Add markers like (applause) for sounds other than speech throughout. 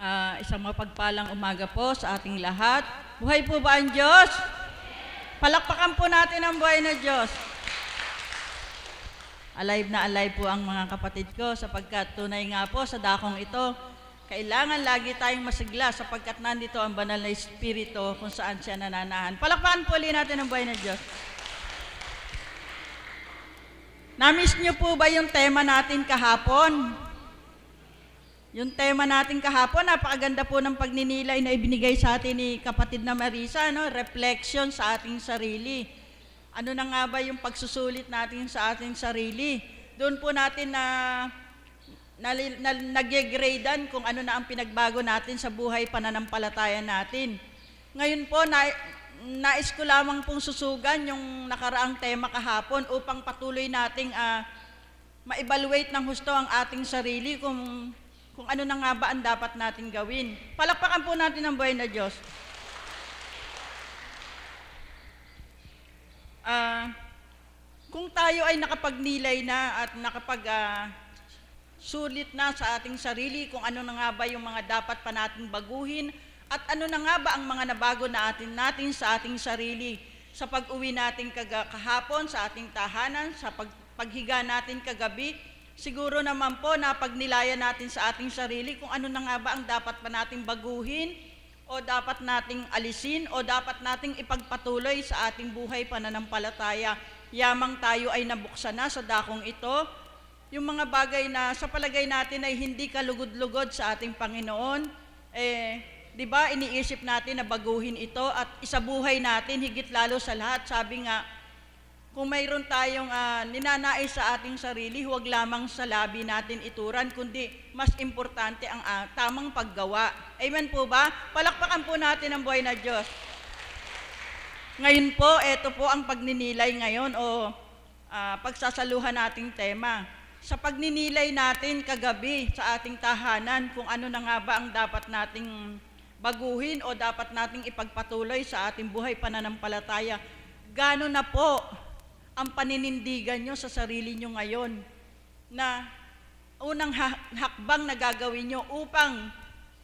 Uh, isang mapagpalang umaga po sa ating lahat. Buhay po ba ang Diyos? Palakpakan po natin ang buhay na Diyos. Alive na alive po ang mga kapatid ko sapagkat tunay nga po sa dakong ito, kailangan lagi tayong masigla sapagkat nandito ang banal na Espiritu kung saan siya nananahan. Palakpakan po ulit natin ang buhay na Diyos. Namiss niyo po ba yung tema natin kahapon? Yung tema natin kahapon, napakaganda po ng pagninilay na ibinigay sa atin ni kapatid na Marisa, no? reflection sa ating sarili. Ano na nga ba yung pagsusulit natin sa ating sarili? Doon po natin na, na, na nagyegradan kung ano na ang pinagbago natin sa buhay pananampalataya natin. Ngayon po, na, nais ko lamang pong susugan yung nakaraang tema kahapon upang patuloy nating uh, ma-evaluate ng husto ang ating sarili kung kung ano na nga ba ang dapat natin gawin. Palakpakan po natin ang buhay na Diyos. Uh, kung tayo ay nakapagnilay na at nakapag uh, sulit na sa ating sarili kung ano na nga ba yung mga dapat pa nating baguhin at ano na nga ba ang mga nabago na atin natin sa ating sarili sa pag-uwi natin kahapon sa ating tahanan, sa pag paghiga natin kagabi, Siguro naman po napagnilayan natin sa ating sarili kung ano na nga ba ang dapat pa nating baguhin o dapat nating alisin o dapat nating ipagpatuloy sa ating buhay pananampalataya. Yamang tayo ay nabuksan na sa dakong ito, yung mga bagay na sa palagay natin ay hindi kalugod-lugod sa ating Panginoon, eh, di ba iniisip natin na baguhin ito at isabuhay natin higit lalo sa lahat. Sabi nga, kung mayroon tayong uh, ninanais sa ating sarili, huwag lamang sa labi natin ituran, kundi mas importante ang uh, tamang paggawa. Amen po ba? Palakpakan po natin ang buhay na Diyos. Ngayon po, ito po ang pagninilay ngayon o uh, pagsasaluhan nating tema. Sa pagninilay natin kagabi sa ating tahanan, kung ano na nga ba ang dapat nating baguhin o dapat nating ipagpatuloy sa ating buhay pananampalataya, gano na po ang paninindigan nyo sa sarili nyo ngayon na unang hakbang na gagawin nyo upang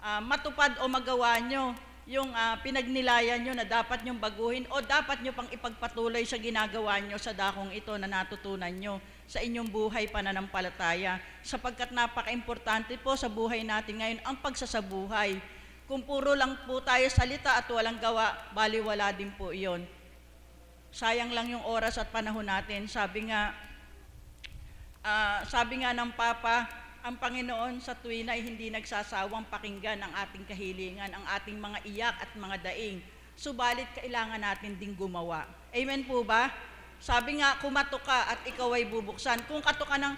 uh, matupad o magawa nyo yung uh, ah, pinagnilayan nyo na dapat nyong baguhin o dapat nyo pang ipagpatuloy sa ginagawa nyo sa dakong ito na natutunan nyo sa inyong buhay pananampalataya sapagkat napaka-importante po sa buhay natin ngayon ang pagsasabuhay. Kung puro lang po tayo salita at walang gawa, baliwala din po iyon sayang lang yung oras at panahon natin. Sabi nga, uh, sabi nga ng Papa, ang Panginoon sa tuwin ay hindi nagsasawang pakinggan ang ating kahilingan, ang ating mga iyak at mga daing. Subalit kailangan natin ding gumawa. Amen po ba? Sabi nga, kumatok ka at ikaw ay bubuksan. Kung kato ka ng,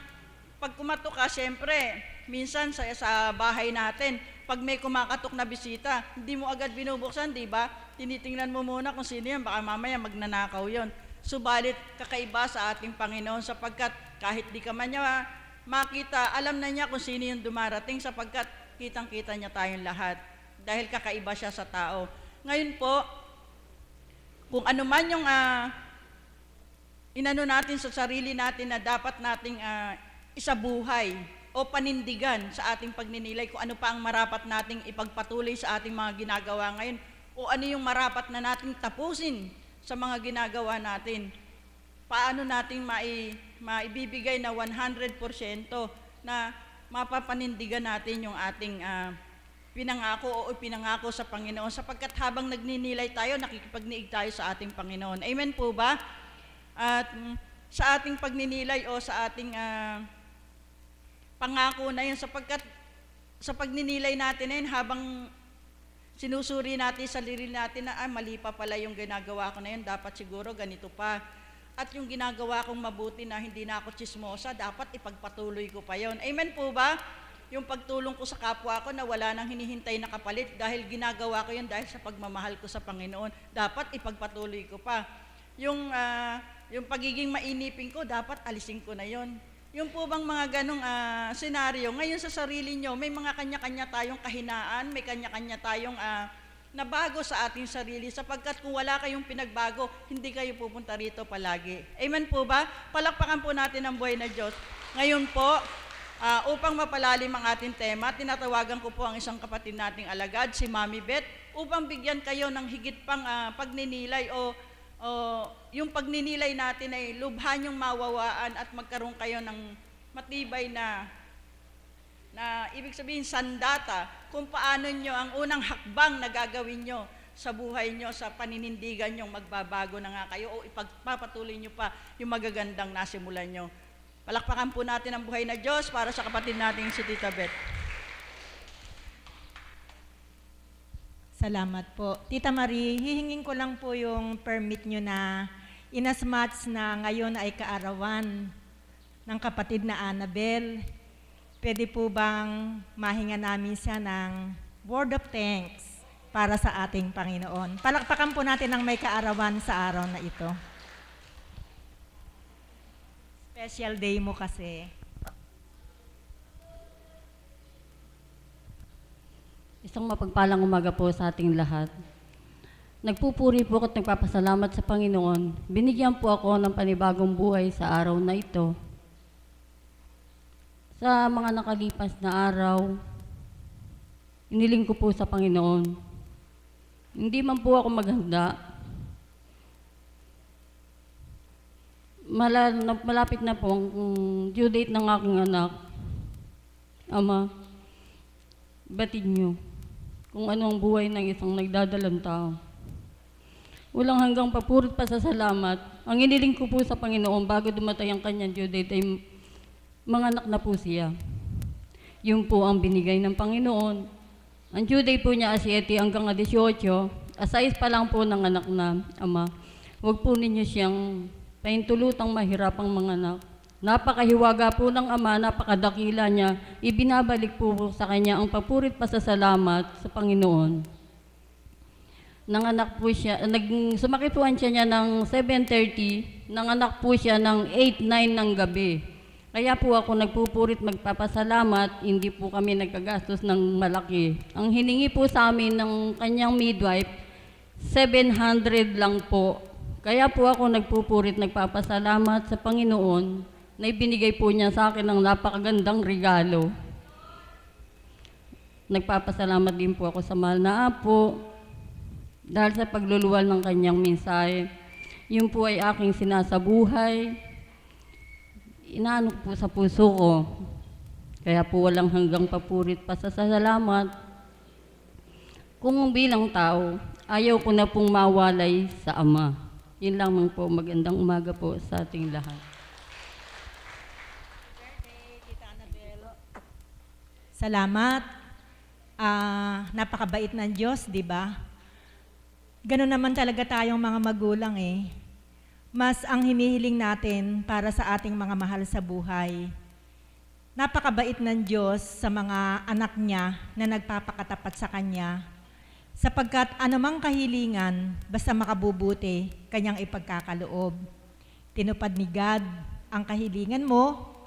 pag kumatok ka, siyempre, minsan sa, sa bahay natin, pag may kumakatok na bisita, hindi mo agad binubuksan, di ba? Tinitingnan mo muna kung sino yan, baka mamaya magnanakaw yon. Subalit, kakaiba sa ating Panginoon sapagkat kahit di ka man niya makita, alam na niya kung sino yung dumarating sapagkat kitang-kita niya tayong lahat dahil kakaiba siya sa tao. Ngayon po, kung ano man yung uh, inano natin sa sarili natin na dapat nating uh, buhay o panindigan sa ating pagninilay kung ano pa ang marapat nating ipagpatuloy sa ating mga ginagawa ngayon o ano yung marapat na nating tapusin sa mga ginagawa natin. Paano natin mai, maibibigay na 100% na mapapanindigan natin yung ating uh, pinangako o pinangako sa Panginoon sapagkat habang nagninilay tayo, nakikipagniig tayo sa ating Panginoon. Amen po ba? At mm, sa ating pagninilay o sa ating uh, Pangako na yun sapagkat sa pagninilay natin na yun, habang sinusuri natin sa liril natin na ah, mali pa pala yung ginagawa ko na yun, dapat siguro ganito pa. At yung ginagawa kong mabuti na hindi na ako chismosa, dapat ipagpatuloy ko pa yon. Amen po ba? Yung pagtulong ko sa kapwa ko na wala nang hinihintay na kapalit dahil ginagawa ko yon dahil sa pagmamahal ko sa Panginoon, dapat ipagpatuloy ko pa. Yung, uh, yung pagiging mainipin ko, dapat alisin ko na yon. Yung po bang mga ganong uh, senaryo, ngayon sa sarili nyo, may mga kanya-kanya tayong kahinaan, may kanya-kanya tayong uh, nabago sa ating sarili sapagkat kung wala kayong pinagbago, hindi kayo pupunta rito palagi. Amen po ba? Palakpakan po natin ang buhay na Diyos. Ngayon po, uh, upang mapalalim ang ating tema, tinatawagan ko po ang isang kapatid nating alagad, si Mami Beth, upang bigyan kayo ng higit pang uh, pagninilay o uh, yung pagninilay natin ay lubhan yung mawawaan at magkaroon kayo ng matibay na na ibig sabihin sandata kung paano nyo ang unang hakbang na gagawin nyo sa buhay nyo, sa paninindigan nyo, magbabago na nga kayo o ipagpapatuloy nyo pa yung magagandang nasimulan nyo. Palakpakan po natin ang buhay na Diyos para sa kapatid nating si Tita Beth. Salamat po. Tita Marie, hihingin ko lang po yung permit nyo na inasmats na ngayon ay kaarawan ng kapatid na Annabel. Pwede po bang mahinga namin siya ng word of thanks para sa ating Panginoon? Palakpakan po natin ang may kaarawan sa araw na ito. Special day mo kasi. Isang mapagpalang umaga po sa ating lahat. Nagpupuri po ako at nagpapasalamat sa Panginoon. Binigyan po ako ng panibagong buhay sa araw na ito. Sa mga nakalipas na araw, iniling ko po sa Panginoon. Hindi man po ako maganda. malapit na po ang mm, due date ng aking anak. Ama, batid niyo kung ano ang buhay ng isang nagdadalang tao. Walang hanggang papurot pa sa salamat. Ang iniling ko po sa Panginoon bago dumatay ang kanyang due date ay mga anak na po siya. Yun po ang binigay ng Panginoon. Ang due date po niya 7 hanggang 18, aside pa lang po ng anak na ama, huwag po ninyo siyang paintulutang ang mga anak. Napakahiwaga po ng Ama, napakadakila niya. Ibinabalik po, sa kanya ang papurit pasasalamat sa Panginoon. Nang anak po siya, nag, sumakituan siya niya ng 7.30, nang anak po siya ng 8.09 ng gabi. Kaya po ako nagpupurit magpapasalamat, hindi po kami nagkagastos ng malaki. Ang hiningi po sa amin ng kanyang midwife, 700 lang po. Kaya po ako nagpupurit nagpapasalamat sa Panginoon na ibinigay po niya sa akin ng napakagandang regalo. Nagpapasalamat din po ako sa mahal na apo dahil sa pagluluwal ng kanyang mensahe. Yun po ay aking sinasabuhay. Inaano po sa puso ko. Kaya po walang hanggang papurit pa sa salamat. Kung bilang tao, ayaw ko na pong mawalay sa Ama. Yun lamang po. Magandang umaga po sa ating lahat. Salamat. Uh, napakabait ng Diyos, di ba? Ganun naman talaga tayong mga magulang eh. Mas ang hinihiling natin para sa ating mga mahal sa buhay. Napakabait ng Diyos sa mga anak niya na nagpapakatapat sa Kanya sapagkat anumang kahilingan, basta makabubuti, kanyang ipagkakaloob. Tinupad ni God ang kahilingan mo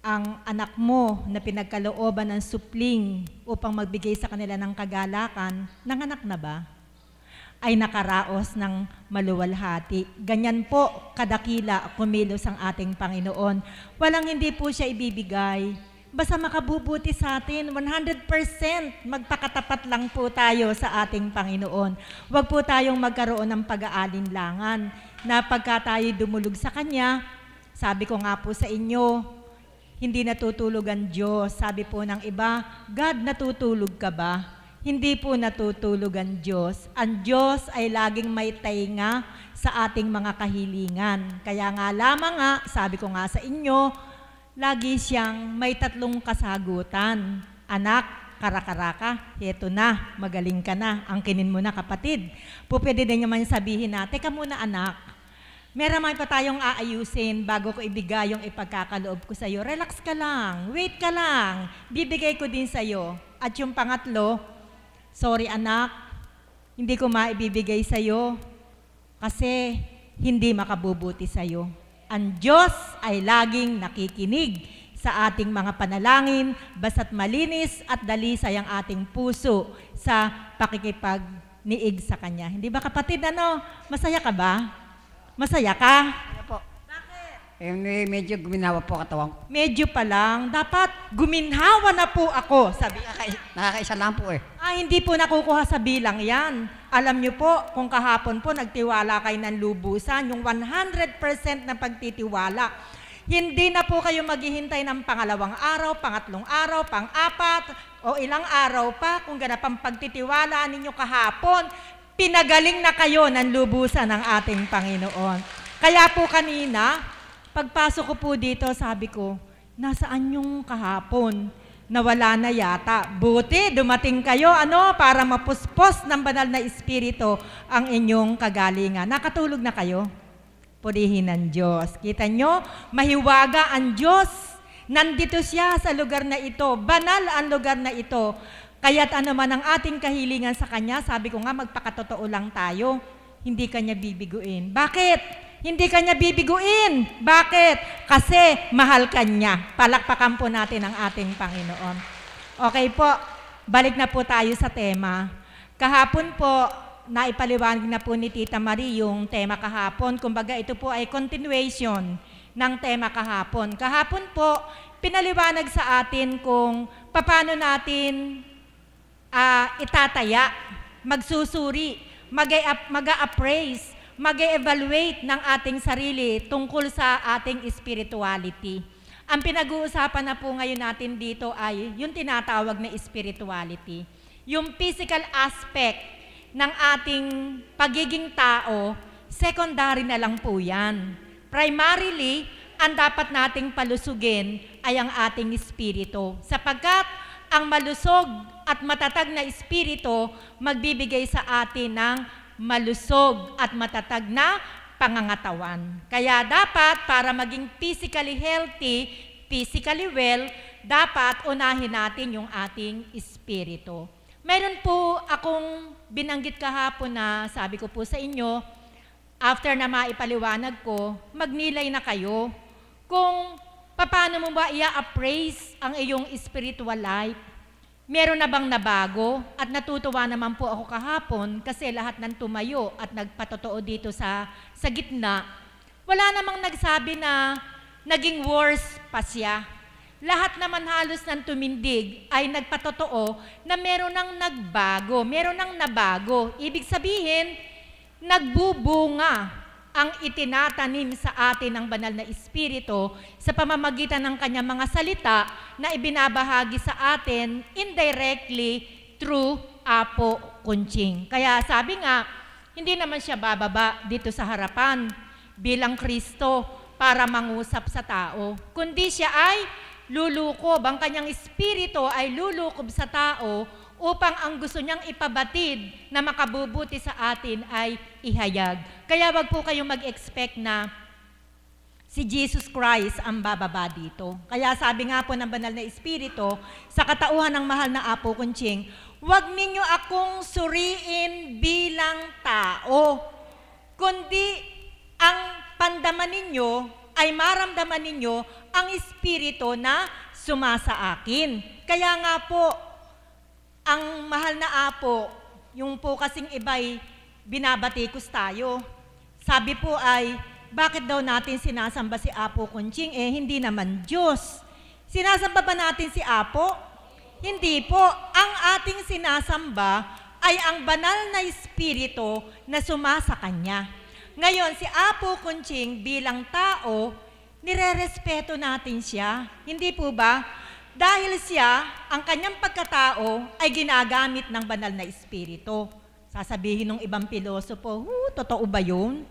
ang anak mo na pinagkalooban ng supling upang magbigay sa kanila ng kagalakan, nanganak na ba? Ay nakaraos ng maluwalhati. Ganyan po kadakila kumilos ang ating Panginoon. Walang hindi po siya ibibigay. Basta makabubuti sa atin, 100% magpakatapat lang po tayo sa ating Panginoon. Huwag po tayong magkaroon ng pag-aalinlangan na pagka tayo dumulog sa Kanya, sabi ko nga po sa inyo, hindi natutulog ang Diyos. Sabi po ng iba, God, natutulog ka ba? Hindi po natutulog ang Diyos. Ang Diyos ay laging may tainga sa ating mga kahilingan. Kaya nga lamang nga, sabi ko nga sa inyo, lagi siyang may tatlong kasagutan. Anak, karakaraka, heto na, magaling ka na, ang kinin mo na kapatid. Po pwede din naman sabihin na, teka muna anak, Meron pa tayong aayusin bago ko ibigay yung ipagkakaloob ko sa iyo. Relax ka lang. Wait ka lang. Bibigay ko din sa iyo. At yung pangatlo, sorry anak, hindi ko maibibigay sa iyo kasi hindi makabubuti sa iyo. Ang Diyos ay laging nakikinig sa ating mga panalangin, basta't malinis at dalisay ang ating puso sa pakikipag niig sa Kanya. Hindi ba kapatid, ano? Masaya ka ba? Masaya ka? Ano po? Bakit? Eh, medyo guminawa po katawang. Medyo pa lang. Dapat guminhawa na po ako. Sabi. Nakaka nakakaisa lang po eh. Ah, hindi po nakukuha sa bilang yan. Alam niyo po, kung kahapon po nagtiwala kay ng lubusan, yung 100% na pagtitiwala, hindi na po kayo maghihintay ng pangalawang araw, pangatlong araw, pang-apat, o ilang araw pa kung ganap ang pagtitiwala ninyo kahapon pinagaling na kayo ng lubusan ng ating Panginoon. Kaya po kanina, pagpasok ko po dito, sabi ko, nasaan yung kahapon? Nawala na yata. Buti, dumating kayo, ano, para mapuspos ng banal na espiritu ang inyong kagalingan. Nakatulog na kayo? Purihin ng Diyos. Kita nyo, mahiwaga ang Diyos. Nandito siya sa lugar na ito. Banal ang lugar na ito. Kaya't ano man ang ating kahilingan sa Kanya, sabi ko nga, magpakatotoo lang tayo, hindi Kanya bibiguin. Bakit? Hindi Kanya bibiguin. Bakit? Kasi mahal Kanya. Palakpakan po natin ang ating Panginoon. Okay po, balik na po tayo sa tema. Kahapon po, naipaliwanag na po ni Tita Marie yung tema kahapon. Kumbaga, ito po ay continuation ng tema kahapon. Kahapon po, pinaliwanag sa atin kung paano natin uh, itataya, magsusuri, mag-appraise, mag-evaluate ng ating sarili tungkol sa ating spirituality. Ang pinag-uusapan na po ngayon natin dito ay yung tinatawag na spirituality. Yung physical aspect ng ating pagiging tao, secondary na lang po yan. Primarily, ang dapat nating palusugin ay ang ating espiritu. Sapagkat ang malusog at matatag na espiritu magbibigay sa atin ng malusog at matatag na pangangatawan. Kaya dapat para maging physically healthy, physically well, dapat unahin natin yung ating espiritu. Meron po akong binanggit kahapon na sabi ko po sa inyo, after na maipaliwanag ko, magnilay na kayo kung paano mo ba ia appraise ang iyong spiritual life Meron na bang nabago? At natutuwa naman po ako kahapon kasi lahat ng tumayo at nagpatotoo dito sa, sa gitna, wala namang nagsabi na naging worse pa siya. Lahat naman halos ng tumindig ay nagpatotoo na meron ng nagbago, meron ng nabago. Ibig sabihin, nagbubunga ang itinatanim sa atin ng banal na Espiritu sa pamamagitan ng kanyang mga salita na ibinabahagi sa atin indirectly through Apo Kunching. Kaya sabi nga, hindi naman siya bababa dito sa harapan bilang Kristo para mangusap sa tao, kundi siya ay lulukob, ang kanyang espiritu ay lulukob sa tao upang ang gusto niyang ipabatid na makabubuti sa atin ay ihayag. Kaya wag po kayong mag-expect na si Jesus Christ ang bababa dito. Kaya sabi nga po ng banal na espiritu, sa katauhan ng mahal na Apo Kunching, wag ninyo akong suriin bilang tao, kundi ang pandaman ninyo ay maramdaman ninyo ang espiritu na sumasa akin. Kaya nga po, ang mahal na apo, yung po kasing iba'y binabatikos tayo. Sabi po ay, bakit daw natin sinasamba si Apo Kunching? Eh, hindi naman Diyos. Sinasamba ba natin si Apo? Hindi po. Ang ating sinasamba ay ang banal na espiritu na sumasa kanya. Ngayon, si Apo Kunching bilang tao, nirerespeto natin siya. Hindi po ba? dahil siya, ang kanyang pagkatao ay ginagamit ng banal na espiritu. Sasabihin ng ibang pilosopo, totoo ba yun?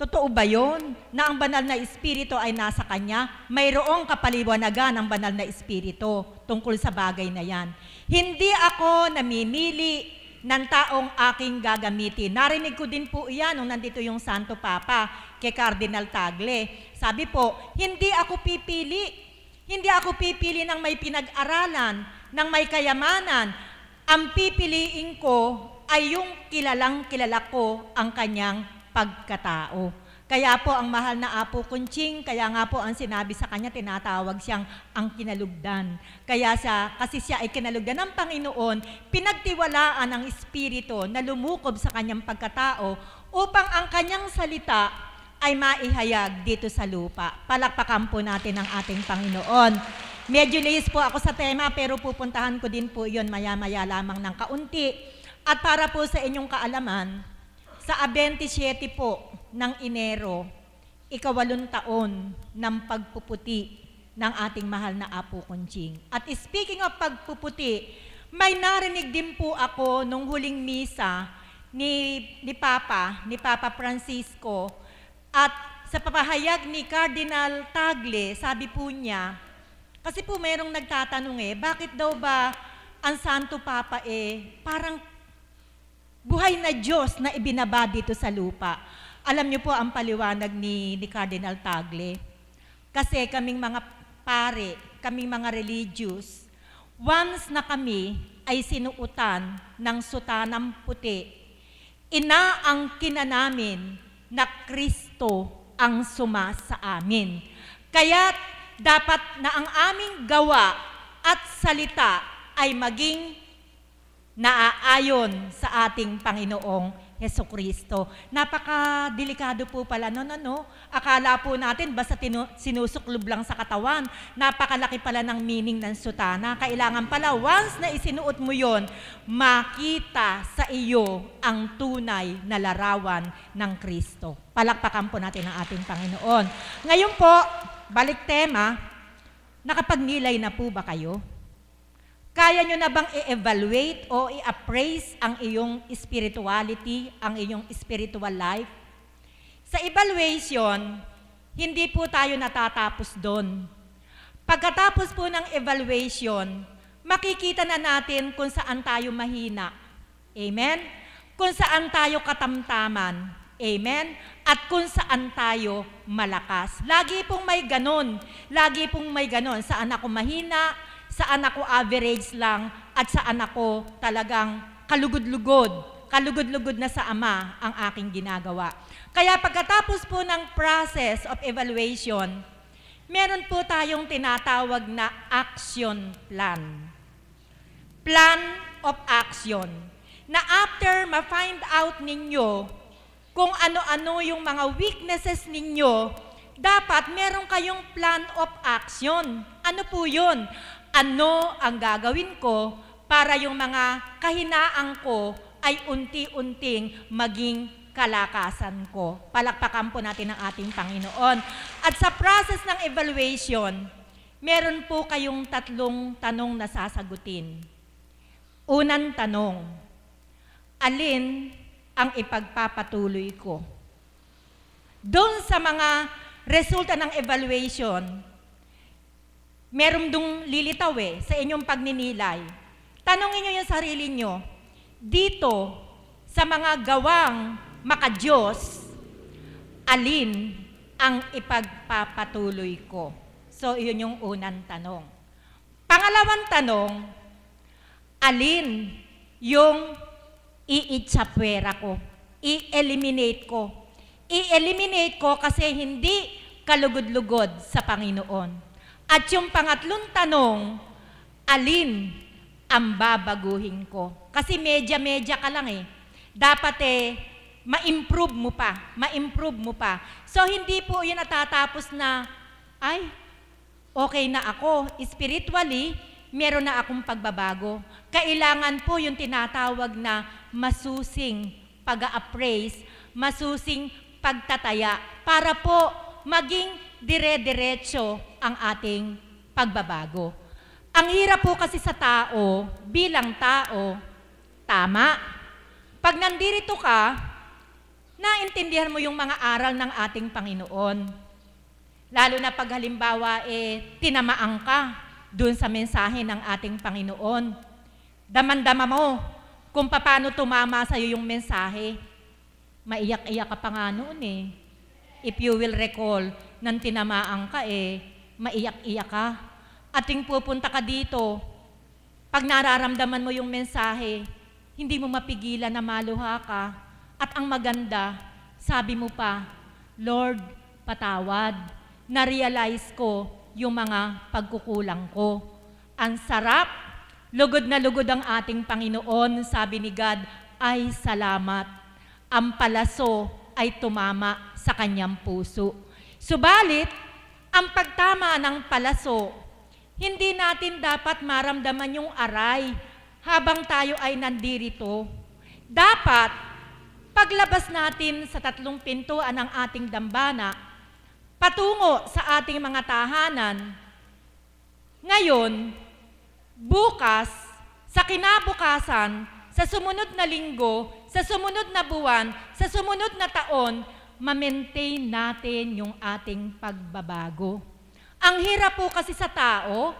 Totoo ba yun na ang banal na espiritu ay nasa kanya? Mayroong kapaliwanagan ng banal na espiritu tungkol sa bagay na yan. Hindi ako namimili ng taong aking gagamitin. Narinig ko din po iyan nung nandito yung Santo Papa kay Cardinal Tagle. Sabi po, hindi ako pipili hindi ako pipili ng may pinag-aralan, ng may kayamanan. Ang pipiliin ko ay yung kilalang kilala ko ang kanyang pagkatao. Kaya po ang mahal na Apo Kunching, kaya nga po ang sinabi sa kanya, tinatawag siyang ang kinalugdan. Kaya sa, kasi siya ay kinalugdan ng Panginoon, pinagtiwalaan ang Espiritu na lumukob sa kanyang pagkatao upang ang kanyang salita ay maihayag dito sa lupa. Palakpakan po natin ang ating Panginoon. Medyo lihis po ako sa tema pero pupuntahan ko din po yon maya-maya lamang ng kaunti. At para po sa inyong kaalaman, sa 27 po ng Enero, ikawalong taon ng pagpuputi ng ating mahal na Apo Kunching. At speaking of pagpuputi, may narinig din po ako nung huling misa ni, ni Papa, ni Papa Francisco, at sa papahayag ni Cardinal Tagle, sabi po niya, kasi po mayroong nagtatanong eh, bakit daw ba ang Santo Papa eh, parang buhay na Diyos na ibinaba dito sa lupa. Alam niyo po ang paliwanag ni, ni Cardinal Tagle. Kasi kaming mga pare, kaming mga religious, once na kami ay sinuutan ng sutanang puti, inaangkin namin na Kristo Kristo ang suma sa amin. Kaya dapat na ang aming gawa at salita ay maging naaayon sa ating Panginoong Heso Kristo. Napaka-delikado po pala. noon, no, Akala po natin basta tinu- sinusuklob lang sa katawan. Napakalaki pala ng meaning ng sutana. Kailangan pala once na isinuot mo yon, makita sa iyo ang tunay na larawan ng Kristo. Palakpakan po natin ang ating Panginoon. Ngayon po, balik tema, nakapagnilay na po ba kayo? Kaya nyo na bang i-evaluate o i-appraise ang iyong spirituality, ang iyong spiritual life? Sa evaluation, hindi po tayo natatapos doon. Pagkatapos po ng evaluation, makikita na natin kung saan tayo mahina. Amen? Kung saan tayo katamtaman. Amen? At kung saan tayo malakas. Lagi pong may ganon. Lagi pong may ganon. Saan ako mahina, saan ako average lang at saan ako talagang kalugod-lugod, kalugod-lugod na sa ama ang aking ginagawa. Kaya pagkatapos po ng process of evaluation, meron po tayong tinatawag na action plan. Plan of action. Na after ma-find out ninyo kung ano-ano yung mga weaknesses ninyo dapat meron kayong plan of action. Ano po yun? ano ang gagawin ko para yung mga kahinaan ko ay unti-unting maging kalakasan ko. Palakpakan po natin ang ating Panginoon. At sa process ng evaluation, meron po kayong tatlong tanong na sasagutin. Unang tanong, alin ang ipagpapatuloy ko? Doon sa mga resulta ng evaluation, meron dong lilitaw eh, sa inyong pagninilay. Tanongin nyo yung sarili nyo, dito, sa mga gawang makadyos, alin ang ipagpapatuloy ko? So, yun yung unang tanong. Pangalawang tanong, alin yung iitsapwera ko, i-eliminate ko. I-eliminate ko kasi hindi kalugod-lugod sa Panginoon. At yung pangatlong tanong, alin ang babaguhin ko? Kasi medya-medya ka lang eh. Dapat eh, ma-improve mo pa, ma-improve mo pa. So, hindi po yun natatapos na, ay, okay na ako. Spiritually, meron na akong pagbabago. Kailangan po yung tinatawag na masusing pag-appraise, masusing pagtataya para po maging dire-diretso ang ating pagbabago. Ang hirap po kasi sa tao, bilang tao, tama. Pag nandirito ka, naintindihan mo yung mga aral ng ating Panginoon. Lalo na pag halimbawa, eh, tinamaan ka dun sa mensahe ng ating Panginoon. Damandama mo kung paano tumama sa'yo yung mensahe. Maiyak-iyak ka pa nga noon eh if you will recall, nang tinamaan ka eh, maiyak-iyak ka. Ating pupunta ka dito, pag nararamdaman mo yung mensahe, hindi mo mapigilan na maluha ka. At ang maganda, sabi mo pa, Lord, patawad. Na-realize ko yung mga pagkukulang ko. Ang sarap, lugod na lugod ang ating Panginoon, sabi ni God, ay salamat. Ang palaso ay tumama sa kanyang puso. Subalit, ang pagtama ng palaso, hindi natin dapat maramdaman yung aray habang tayo ay nandirito. Dapat, paglabas natin sa tatlong pintuan ng ating dambana, patungo sa ating mga tahanan, ngayon, bukas, sa kinabukasan, sa sumunod na linggo, sa sumunod na buwan, sa sumunod na taon, ma-maintain natin yung ating pagbabago. Ang hirap po kasi sa tao,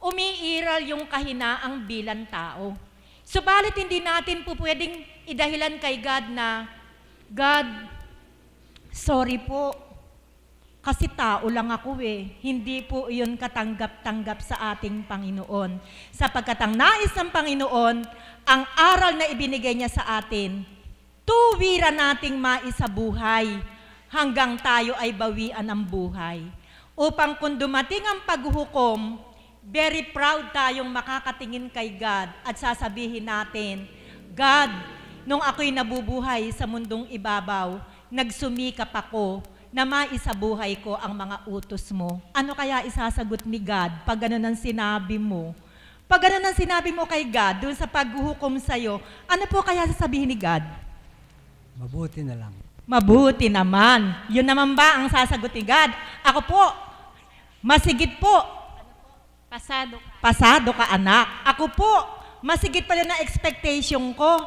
umiiral yung kahinaang bilang tao. Subalit hindi natin po pwedeng idahilan kay God na, God, sorry po, kasi tao lang ako eh. Hindi po yun katanggap-tanggap sa ating Panginoon. Sapagkat ang nais ng Panginoon, ang aral na ibinigay niya sa atin, tuwira nating maisabuhay hanggang tayo ay bawian ang buhay. Upang kung dumating ang paghukom, very proud tayong makakatingin kay God at sasabihin natin, God, nung ako'y nabubuhay sa mundong ibabaw, nagsumikap ako na maisabuhay ko ang mga utos mo. Ano kaya isasagot ni God pag ganun ang sinabi mo? Pag ganun ang sinabi mo kay God, dun sa paghuhukom sa'yo, ano po kaya sasabihin ni God? Mabuti na lang. Mabuti naman. Yun naman ba ang sasagot ni God? Ako po, masigit po. Pasado ka. Pasado ka, anak. Ako po, masigit pala na expectation ko.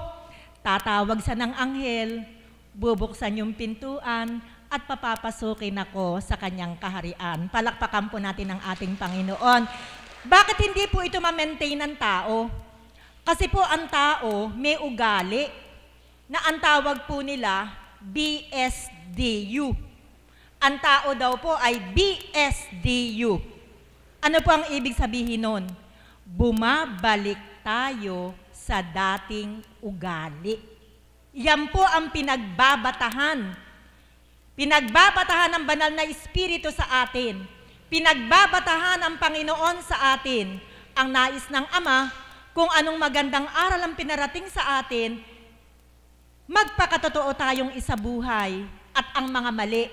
Tatawag sa ng anghel, bubuksan yung pintuan, at papapasukin ako sa kanyang kaharian. Palakpakan po natin ang ating Panginoon. Bakit hindi po ito ma-maintain ng tao? Kasi po ang tao may ugali na ang tawag po nila BSDU. Ang tao daw po ay BSDU. Ano po ang ibig sabihin nun? Bumabalik tayo sa dating ugali. Yan po ang pinagbabatahan. Pinagbabatahan ng banal na Espiritu sa atin. Pinagbabatahan ang Panginoon sa atin. Ang nais ng Ama, kung anong magandang aral ang pinarating sa atin, Magpakatotoo tayong isa buhay at ang mga mali,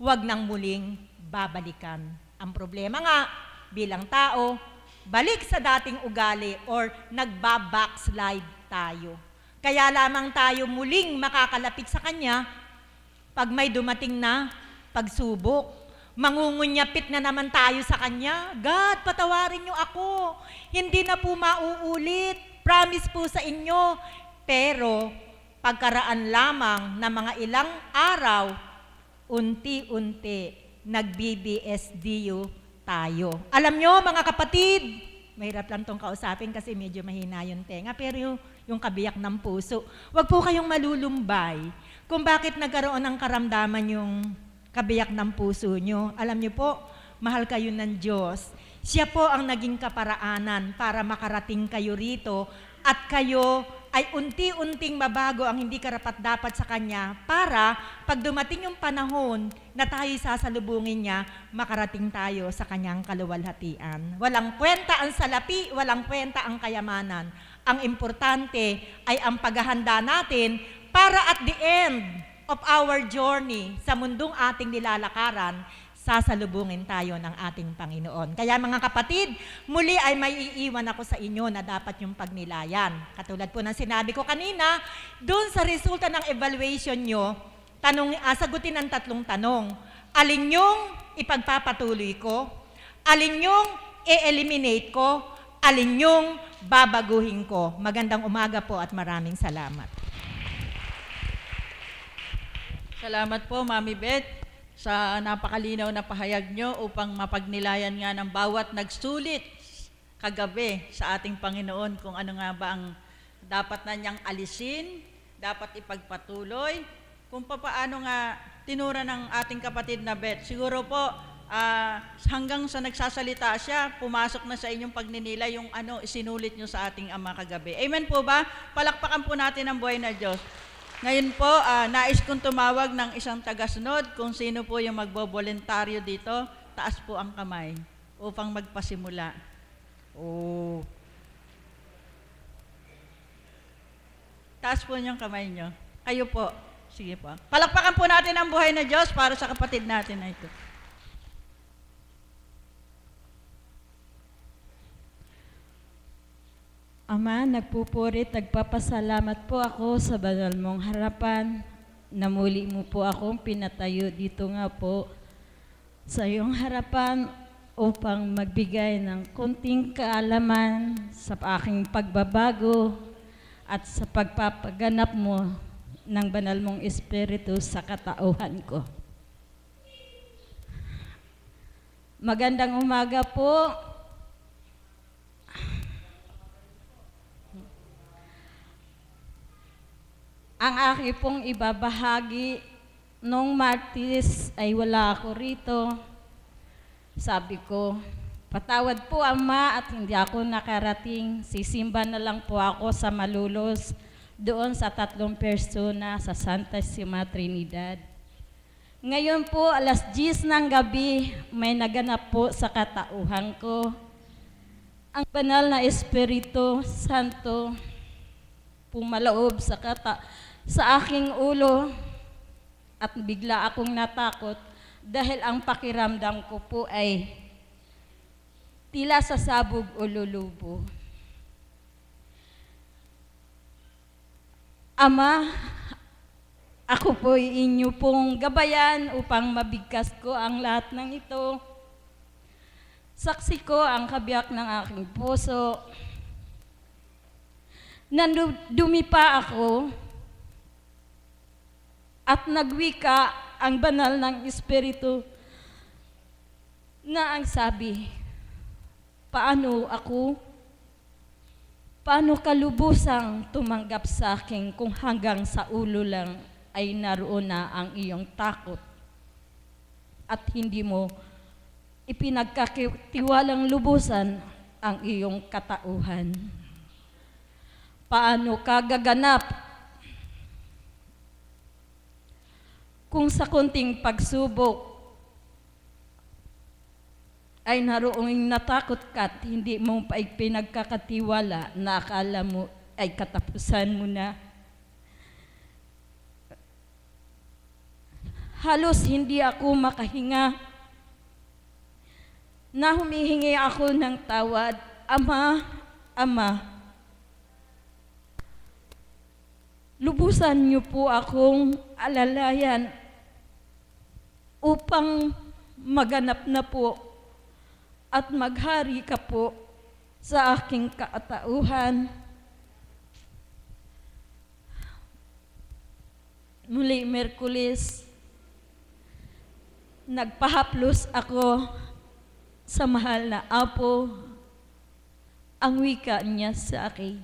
wag nang muling babalikan. Ang problema nga, bilang tao, balik sa dating ugali or nagbabackslide tayo. Kaya lamang tayo muling makakalapit sa Kanya pag may dumating na pagsubok. Mangungunyapit na naman tayo sa Kanya. God, patawarin niyo ako. Hindi na po mauulit. Promise po sa inyo. Pero pagkaraan lamang na mga ilang araw, unti-unti nag-BBSDU tayo. Alam nyo mga kapatid, mahirap lang tong kausapin kasi medyo mahina yung tenga, pero yung, yung kabiyak ng puso, wag po kayong malulumbay kung bakit nagkaroon ng karamdaman yung kabiyak ng puso nyo. Alam nyo po, mahal kayo ng Diyos. Siya po ang naging kaparaanan para makarating kayo rito at kayo ay unti-unting mabago ang hindi karapat-dapat sa Kanya para pag dumating yung panahon na tayo sasalubungin niya, makarating tayo sa Kanyang kaluwalhatian. Walang kwenta ang salapi, walang kwenta ang kayamanan. Ang importante ay ang paghahanda natin para at the end of our journey sa mundong ating nilalakaran, sasalubungin tayo ng ating Panginoon. Kaya mga kapatid, muli ay may iiwan ako sa inyo na dapat yung pagnilayan. Katulad po ng sinabi ko kanina, doon sa resulta ng evaluation nyo, tanong, ah, sagutin ang tatlong tanong. Alin yung ipagpapatuloy ko? Alin yung i-eliminate ko? Alin yung babaguhin ko? Magandang umaga po at maraming salamat. Salamat po, Mami Beth sa napakalinaw na pahayag nyo upang mapagnilayan nga ng bawat nagsulit kagabi sa ating Panginoon kung ano nga ba ang dapat na niyang alisin, dapat ipagpatuloy, kung paano nga tinura ng ating kapatid na Beth. Siguro po, uh, hanggang sa nagsasalita siya, pumasok na sa inyong pagninila yung ano, isinulit nyo sa ating Ama kagabi. Amen po ba? Palakpakan po natin ang buhay na Diyos. Ngayon po, uh, nais kong tumawag ng isang tagasunod kung sino po yung magbobolontaryo dito. Taas po ang kamay upang magpasimula. Oh. Taas po yung kamay nyo. Kayo po. Sige po. Palakpakan po natin ang buhay na Diyos para sa kapatid natin na ito. Ama, nagpupuri, nagpapasalamat po ako sa banal mong harapan. Namuli mo po akong pinatayo dito nga po sa iyong harapan upang magbigay ng kunting kaalaman sa aking pagbabago at sa pagpapaganap mo ng banal mong espiritu sa katauhan ko. Magandang umaga po. Ang aking pong ibabahagi, nung Martis ay wala ako rito. Sabi ko, patawad po Ama at hindi ako nakarating. Sisimba na lang po ako sa malulos doon sa tatlong persona sa Santa Sima Trinidad. Ngayon po, alas 10 ng gabi, may naganap po sa katauhan ko. Ang banal na Espiritu Santo pumalaob sa katauhan sa aking ulo at bigla akong natakot dahil ang pakiramdam ko po ay tila sa sabog o lulubo. Ama, ako po inyo pong gabayan upang mabigkas ko ang lahat ng ito. Saksi ko ang kabiyak ng aking puso. Nandumi pa ako at nagwika ang banal ng Espiritu na ang sabi, paano ako, paano kalubusang tumanggap sa akin kung hanggang sa ulo lang ay naroon na ang iyong takot at hindi mo ipinagkakitiwalang lubusan ang iyong katauhan. Paano ka gaganap kung sa kunting pagsubok ay naroong natakot ka't hindi mo pa ipinagkakatiwala na akala mo ay katapusan mo na. Halos hindi ako makahinga na humihingi ako ng tawad. Ama, Ama, lubusan niyo po akong alalayan upang maganap na po at maghari ka po sa aking kaatauhan. Muli Merkulis, nagpahaplos ako sa mahal na Apo ang wika niya sa akin.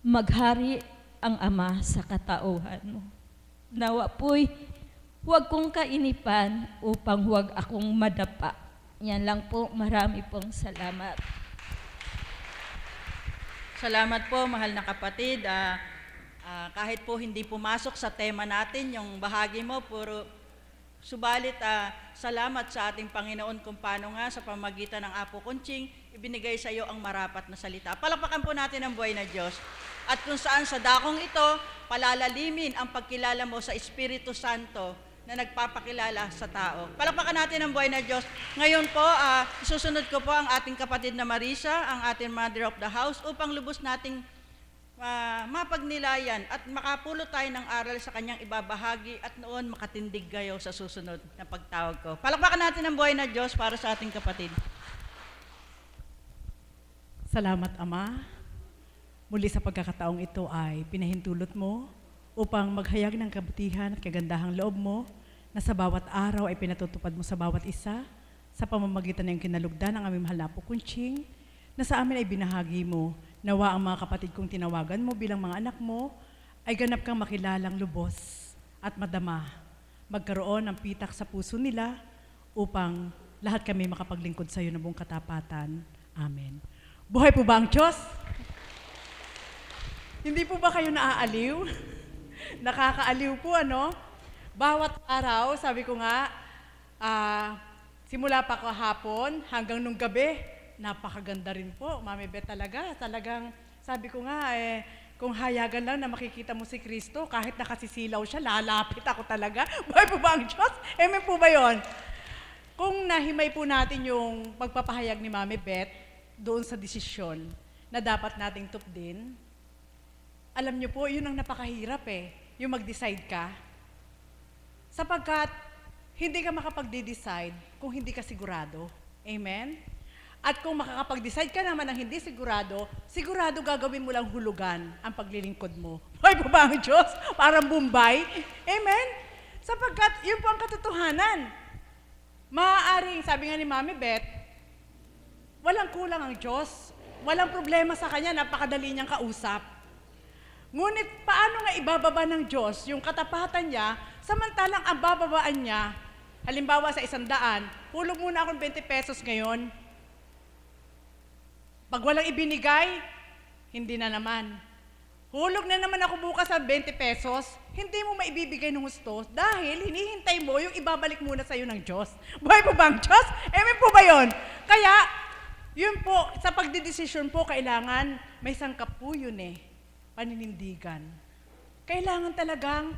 Maghari ang Ama sa katauhan mo. Nawa po'y Huwag kong kainipan upang huwag akong madapa. Yan lang po. Marami pong salamat. Salamat po, mahal na kapatid. Uh, uh, kahit po hindi pumasok sa tema natin, yung bahagi mo, puro Subalit, uh, salamat sa ating Panginoon kung paano nga sa pamagitan ng Apo Kunching, ibinigay sa iyo ang marapat na salita. Palakpakan po natin ang buhay na Diyos. At kung saan sa dakong ito, palalalimin ang pagkilala mo sa Espiritu Santo na nagpapakilala sa tao. Palakpakan natin ang buhay na Diyos. Ngayon po, uh, susunod ko po ang ating kapatid na Marisa, ang ating Mother of the House, upang lubos nating uh, mapagnilayan at makapulot tayo ng aral sa kanyang ibabahagi at noon makatindig kayo sa susunod na pagtawag ko. Palakpakan natin ang buhay na Diyos para sa ating kapatid. Salamat, Ama. Muli sa pagkakataong ito ay pinahintulot mo upang maghayag ng kabutihan at kagandahang loob mo na sa bawat araw ay pinatutupad mo sa bawat isa sa pamamagitan ng kinalugdan ng aming mahal na pukunching na sa amin ay binahagi mo nawa ang mga kapatid kong tinawagan mo bilang mga anak mo ay ganap kang makilalang lubos at madama magkaroon ng pitak sa puso nila upang lahat kami makapaglingkod sa iyo na buong katapatan. Amen. Buhay po ba ang Diyos? Hindi po ba kayo naaaliw? (laughs) Nakakaaliw po, ano? Bawat araw, sabi ko nga, uh, simula pa kahapon hanggang nung gabi, napakaganda rin po, Mami Beth, talaga. Talagang, sabi ko nga, eh, kung hayagan lang na makikita mo si Kristo, kahit nakasisilaw siya, lalapit ako talaga. (laughs) Buhay po ba ang Diyos? Amen po ba yon? Kung nahimay po natin yung pagpapahayag ni Mami Beth, doon sa desisyon na dapat nating tupdin, alam nyo po, yun ang napakahirap eh, yung mag-decide ka. Sapagkat, hindi ka makapag-decide kung hindi ka sigurado. Amen? At kung makakapag-decide ka naman ng hindi sigurado, sigurado gagawin mo lang hulugan ang paglilingkod mo. (laughs) Hoy po ba ang Diyos? Parang Bombay. Amen? Sapagkat, yun po ang katotohanan. Maaaring, sabi nga ni Mami Beth, walang kulang ang Diyos. Walang problema sa Kanya, napakadali niyang kausap. Ngunit paano nga ibababa ng Diyos yung katapatan niya samantalang ang bababaan niya, halimbawa sa isang daan, hulog muna akong 20 pesos ngayon. Pag walang ibinigay, hindi na naman. Hulog na naman ako bukas sa 20 pesos, hindi mo maibibigay ng gusto dahil hinihintay mo yung ibabalik muna sa'yo ng Diyos. (laughs) Buhay po ba ang Diyos? Emin po ba yun? Kaya, yun po, sa pagdidesisyon po, kailangan may sangkap po yun eh paninindigan. Kailangan talagang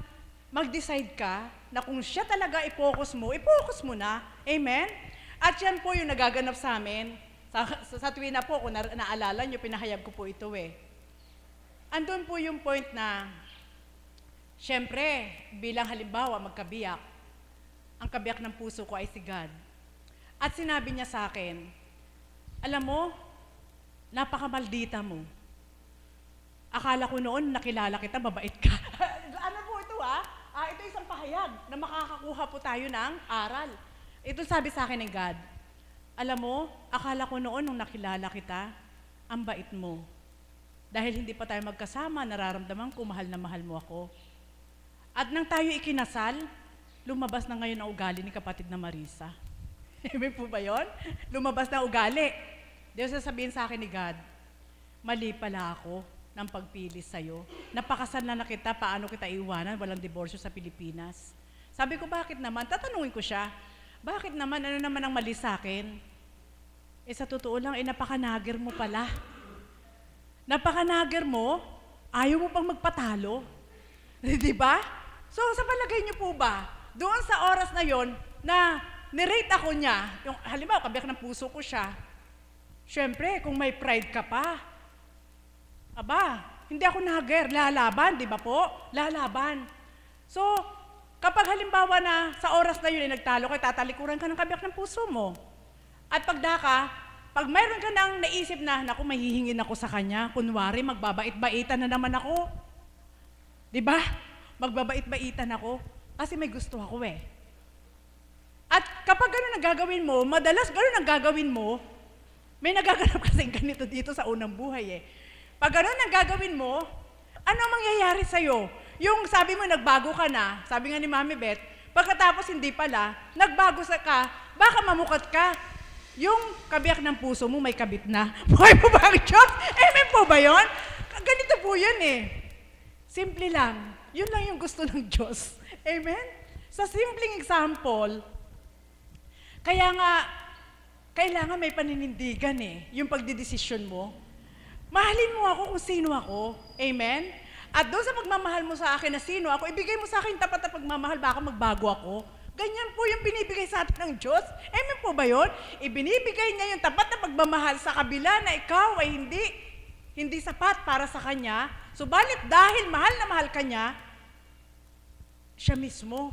mag-decide ka na kung siya talaga i-focus mo, i-focus mo na. Amen? At yan po yung nagaganap sa amin. Sa, sa, sa tuwi na po, kung na, naalala nyo, pinahayag ko po ito eh. Andun po yung point na, syempre, bilang halimbawa, magkabiyak, ang kabiyak ng puso ko ay si God. At sinabi niya sa akin, alam mo, napakamaldita mo. Akala ko noon, nakilala kita, mabait ka. (laughs) ano po ito ha? Ah, ito isang pahayag na makakakuha po tayo ng aral. Ito sabi sa akin ng God, alam mo, akala ko noon nung nakilala kita, ang bait mo. Dahil hindi pa tayo magkasama, nararamdaman ko mahal na mahal mo ako. At nang tayo ikinasal, lumabas na ngayon ang ugali ni kapatid na Marisa. (laughs) Amen po ba yun? Lumabas na ugali. Diyos sabihin sa akin ni God, mali pala ako ng pagpili sa'yo. Napakasal na na kita, paano kita iwanan, walang diborsyo sa Pilipinas. Sabi ko, bakit naman? Tatanungin ko siya, bakit naman, ano naman ang mali sa akin? Eh sa totoo lang, eh napakanager mo pala. Napakanager mo, ayaw mo pang magpatalo. (laughs) Di ba? So sa palagay niyo po ba, doon sa oras na yon na nirate ako niya, yung, halimbawa, kabiyak ng puso ko siya, syempre, kung may pride ka pa, Aba, hindi ako nahagir. Lalaban, di ba po? Lalaban. So, kapag halimbawa na sa oras na yun ay nagtalo kay tatalikuran ka ng kabiyak ng puso mo. At pagdaka, pag mayroon ka nang naisip na, naku, mahihingin ako sa kanya, kunwari, magbabait-baitan na naman ako. Di ba? Magbabait-baitan ako kasi may gusto ako eh. At kapag gano'n ang gagawin mo, madalas gano'n ang gagawin mo, may nagaganap (laughs) kasi ganito dito sa unang buhay eh. Pag ganun ang gagawin mo, ano mangyayari sa'yo? Yung sabi mo, nagbago ka na, sabi nga ni Mami Beth, pagkatapos hindi pala, nagbago sa ka, baka mamukat ka. Yung kabiyak ng puso mo, may kabit na. (laughs) Buhay po ba ang Diyos? Amen po ba yun? Ganito po yun eh. Simple lang. Yun lang yung gusto ng Diyos. (laughs) Amen? Sa simpleng example, kaya nga, kailangan may paninindigan eh, yung pagdidesisyon mo. Mahalin mo ako kung sino ako. Amen? At doon sa pagmamahal mo sa akin na sino ako, ibigay mo sa akin tapat na pagmamahal, baka magbago ako. Ganyan po yung binibigay sa atin ng Diyos. Amen po ba yun? Ibinibigay niya yung tapat na pagmamahal sa kabila na ikaw ay hindi, hindi sapat para sa Kanya. Subalit dahil mahal na mahal ka niya, siya mismo,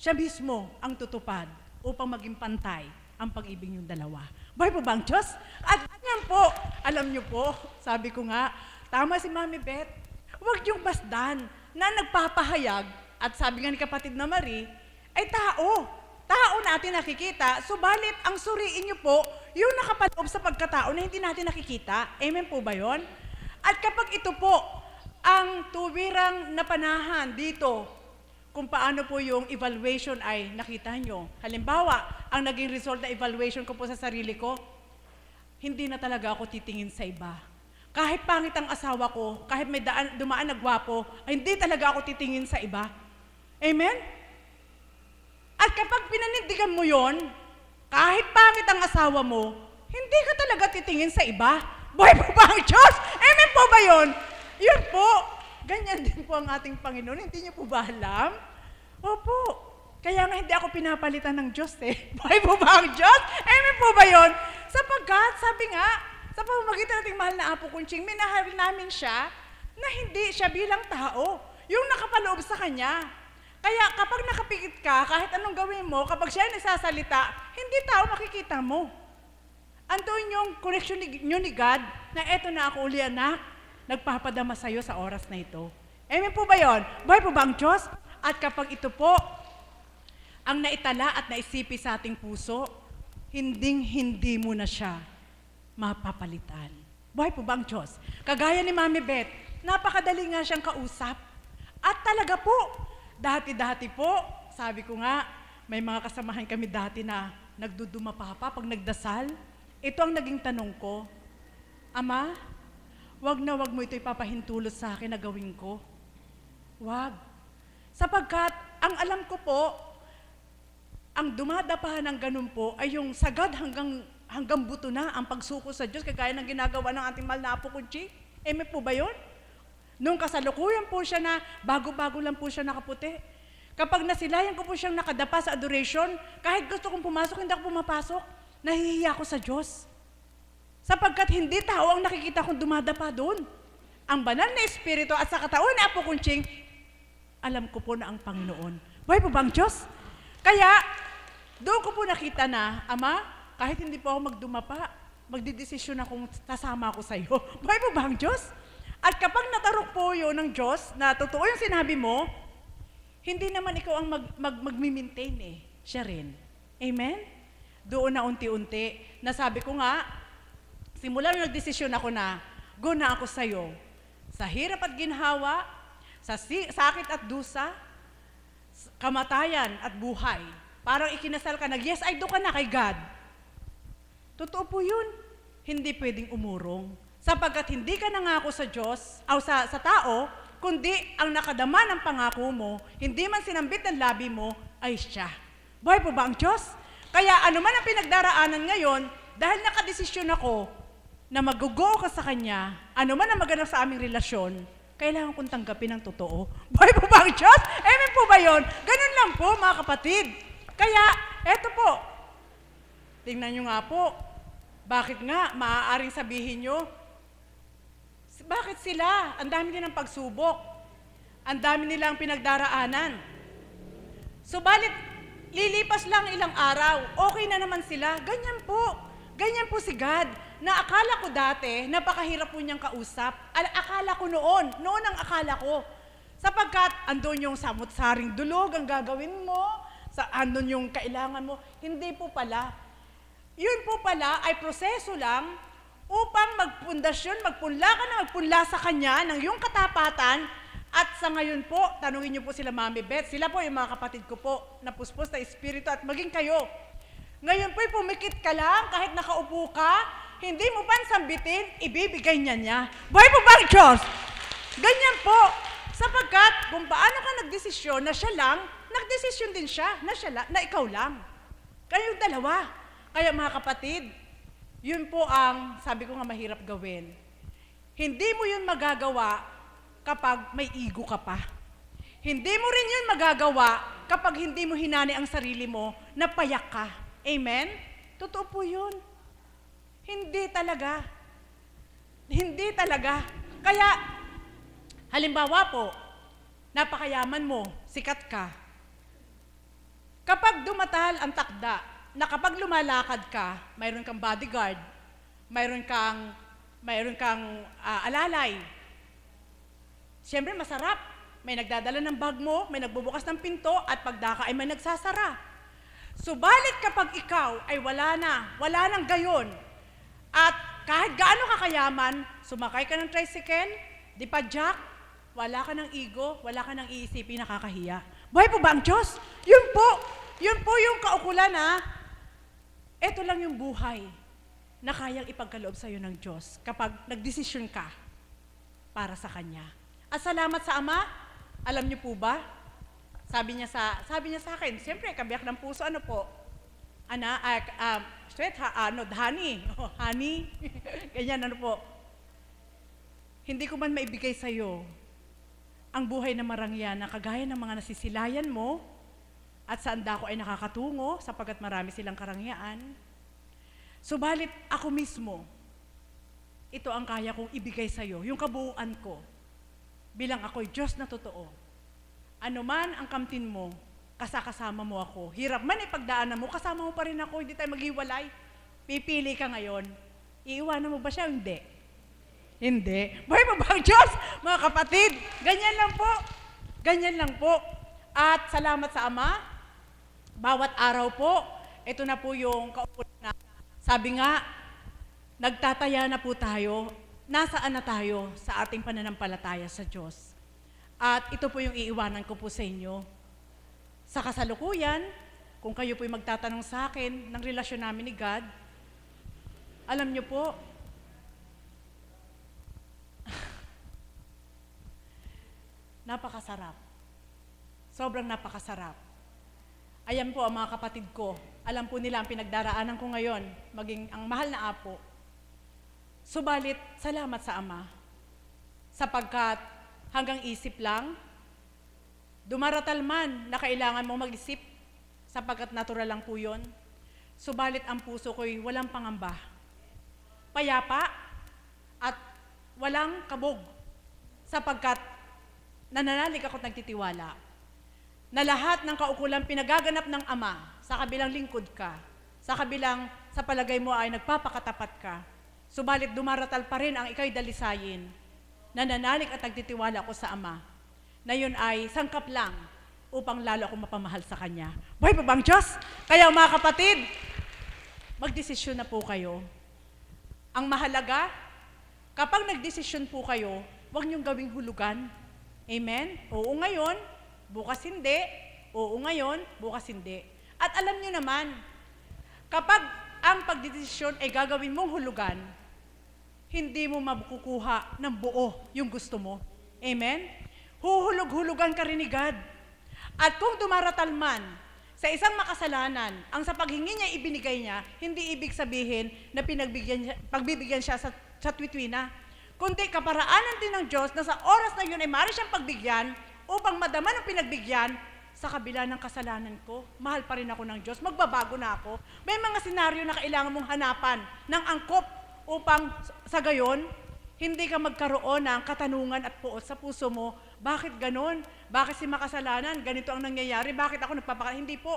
siya mismo ang tutupad upang maging pantay ang pag-ibig niyong dalawa. Buhay po bang Diyos? At yan po, alam niyo po, sabi ko nga, tama si Mami Beth, huwag niyong basdan na nagpapahayag at sabi nga ni kapatid na Marie, ay tao. Tao natin nakikita, subalit ang suriin niyo po, yung nakapaloob sa pagkatao na hindi natin nakikita. Amen po ba yon? At kapag ito po, ang tuwirang napanahan dito kung paano po yung evaluation ay nakita nyo. Halimbawa, ang naging result na evaluation ko po sa sarili ko, hindi na talaga ako titingin sa iba. Kahit pangit ang asawa ko, kahit may daan, dumaan na gwapo, hindi talaga ako titingin sa iba. Amen? At kapag pinanindigan mo yon, kahit pangit ang asawa mo, hindi ka talaga titingin sa iba. Buhay po ba ang Diyos? Amen po ba yon? Yun po, Ganyan (laughs) din po ang ating Panginoon. Hindi niyo po ba alam? Opo. Kaya nga hindi ako pinapalitan ng Diyos eh. (laughs) Buhay po ba ang Diyos? Amen po ba yun? Sapagkat, sabi nga, sa pamamagitan nating mahal na Apo Kunching, minahal namin siya na hindi siya bilang tao. Yung nakapaloob sa kanya. Kaya kapag nakapikit ka, kahit anong gawin mo, kapag siya nagsasalita, hindi tao makikita mo. Andun yung connection ni, nyo ni God na eto na ako uli anak nagpapadama sa iyo sa oras na ito. Amen po ba yon? Buhay po ba ang Diyos? At kapag ito po, ang naitala at naisipi sa ating puso, hinding-hindi mo na siya mapapalitan. Buhay po ba ang Diyos? Kagaya ni Mami Beth, napakadali nga siyang kausap. At talaga po, dati-dati po, sabi ko nga, may mga kasamahan kami dati na nagduduma pag nagdasal. Ito ang naging tanong ko, Ama, wag na wag mo ito ipapahintulot sa akin na gawin ko. Wag. Sapagkat, ang alam ko po, ang dumadapa ng ganun po ay yung sagad hanggang, hanggang buto na ang pagsuko sa Diyos, kagaya ng ginagawa ng ating mahal na apo ko, G. Eme po ba yun? Nung kasalukuyan po siya na bago-bago lang po siya nakaputi. Kapag nasilayan ko po siyang nakadapa sa adoration, kahit gusto kong pumasok, hindi ako pumapasok. Nahihiya ako sa Diyos. Sapagkat hindi tao ang nakikita kong dumadapa doon. Ang banal na espiritu at sa katawan na Apo Kunching, alam ko po na ang Panginoon. Buhay po bang Diyos? Kaya, doon ko po nakita na, Ama, kahit hindi po ako magdumapa, magdidesisyon kung sasama ako sa iyo. (laughs) Buhay po bang Diyos? At kapag natarok po yun ng Diyos, na totoo yung sinabi mo, hindi naman ikaw ang mag, mag, magmi-maintain eh. Siya rin. Amen? Doon na unti-unti. Nasabi ko nga, simula na nagdesisyon ako na, go na ako sa iyo. Sa hirap at ginhawa, sa si sakit at dusa, kamatayan at buhay. Parang ikinasal ka na, yes, I do ka na kay God. Totoo po yun. Hindi pwedeng umurong. Sapagkat hindi ka nangako sa Diyos, o sa, sa tao, kundi ang nakadama ng pangako mo, hindi man sinambit ng labi mo, ay siya. Buhay po ba ang Diyos? Kaya ano man ang pinagdaraanan ngayon, dahil nakadesisyon ako, na mag-go ka sa Kanya, ano man ang maganap sa aming relasyon, kailangan kong tanggapin ang totoo. (laughs) Buhay po ba ang Diyos? Amen po ba yun? Ganun lang po, mga kapatid. Kaya, eto po. Tingnan nyo nga po. Bakit nga, maaaring sabihin nyo, bakit sila? Ang dami nilang pagsubok. Ang dami nilang pinagdaraanan. Subalit, lilipas lang ilang araw, okay na naman sila. Ganyan po. Ganyan po si God na akala ko dati, napakahirap po niyang kausap. akala ko noon, noon ang akala ko. Sapagkat andun yung samot-saring dulog ang gagawin mo, sa andun yung kailangan mo. Hindi po pala. Yun po pala ay proseso lang upang magpundasyon, magpunla ka na magpunla sa kanya ng iyong katapatan at sa ngayon po, tanungin niyo po sila Mami Beth, sila po yung mga kapatid ko po, na puspos na espiritu at maging kayo. Ngayon po'y pumikit ka lang kahit nakaupo ka, hindi mo pansambitin, ibibigay niya niya. Buhay po ba Diyos? Ganyan po. Sapagkat kung paano ka nagdesisyon na siya lang, nagdesisyon din siya na, siya lang, na ikaw lang. Kayong dalawa. Kaya mga kapatid, yun po ang sabi ko nga mahirap gawin. Hindi mo yun magagawa kapag may ego ka pa. Hindi mo rin yun magagawa kapag hindi mo hinani ang sarili mo na payak ka. Amen? Totoo po yun. Hindi talaga. Hindi talaga. Kaya, halimbawa po, napakayaman mo, sikat ka. Kapag dumatal ang takda na kapag lumalakad ka, mayroon kang bodyguard, mayroon kang, mayroon kang uh, alalay, siyempre masarap. May nagdadala ng bag mo, may nagbubukas ng pinto, at pagdaka ay may nagsasara. Subalit kapag ikaw ay wala na, wala nang gayon, at kahit gaano ka kayaman, sumakay ka ng tricycle, di pa jack, wala ka ng ego, wala ka ng iisipin, nakakahiya. Buhay po ba ang Diyos? Yun po, yun po yung kaukulan ha. Ah. Ito lang yung buhay na kayang ipagkaloob sa iyo ng Diyos kapag nagdesisyon ka para sa Kanya. At salamat sa Ama, alam niyo po ba? Sabi niya sa, sabi niya sa akin, siyempre, kabiyak ng puso, ano po? Ana, uh, uh, Straight, ha, ano, honey. (laughs) Oh, honey. (laughs) Ganyan, ano po. Hindi ko man maibigay sa iyo ang buhay na marangya na kagaya ng mga nasisilayan mo at sa ko ay nakakatungo sapagat marami silang karangyaan. Subalit ako mismo, ito ang kaya kong ibigay sa iyo, yung kabuuan ko bilang ako'y Diyos na totoo. Ano man ang kamtin mo, kasakasama mo ako. Hirap man ipagdaanan mo, kasama mo pa rin ako, hindi tayo maghiwalay. Pipili ka ngayon. Iiwanan mo ba siya? Hindi. Hindi. Buhay pa ba ang Diyos? Mga kapatid, ganyan lang po. Ganyan lang po. At salamat sa Ama. Bawat araw po, ito na po yung kaupunan na. Sabi nga, nagtataya na po tayo. Nasaan na tayo sa ating pananampalataya sa Diyos? At ito po yung iiwanan ko po sa inyo sa kasalukuyan, kung kayo po'y magtatanong sa akin ng relasyon namin ni God, alam niyo po, (laughs) napakasarap. Sobrang napakasarap. Ayan po ang mga kapatid ko. Alam po nila ang pinagdaraanan ko ngayon, maging ang mahal na apo. Subalit, salamat sa Ama. Sapagkat hanggang isip lang, Dumaratal man na kailangan mong mag-isip, sapagkat natural lang po yun. Subalit ang puso ko'y walang pangamba, payapa, at walang kabog, sapagkat nananalig ako't nagtitiwala na lahat ng kaukulang pinagaganap ng Ama sa kabilang lingkod ka, sa kabilang sa palagay mo ay nagpapakatapat ka, subalit dumaratal pa rin ang ikay dalisayin, nananalig at nagtitiwala ko sa Ama na yun ay sangkap lang upang lalo akong mapamahal sa Kanya. Buhay pa bang Diyos? Kaya mga kapatid, magdesisyon na po kayo. Ang mahalaga, kapag nagdesisyon po kayo, huwag niyong gawing hulugan. Amen? Oo ngayon, bukas hindi. Oo ngayon, bukas hindi. At alam niyo naman, kapag ang pagdedesisyon ay gagawin mong hulugan, hindi mo makukuha ng buo yung gusto mo. Amen? huhulog-hulugan ka rin ni God. At kung dumaratal man sa isang makasalanan, ang sa paghingi niya ibinigay niya, hindi ibig sabihin na pinagbigyan niya, pagbibigyan siya sa, sa twitwina. Kundi kaparaanan din ng Diyos na sa oras na yun ay maaari siyang pagbigyan upang madama ng pinagbigyan sa kabila ng kasalanan ko, mahal pa rin ako ng Diyos, magbabago na ako. May mga senaryo na kailangan mong hanapan ng angkop upang sa gayon, hindi ka magkaroon ng katanungan at puot sa puso mo bakit ganon? Bakit si makasalanan? Ganito ang nangyayari? Bakit ako nagpapakala? Hindi po.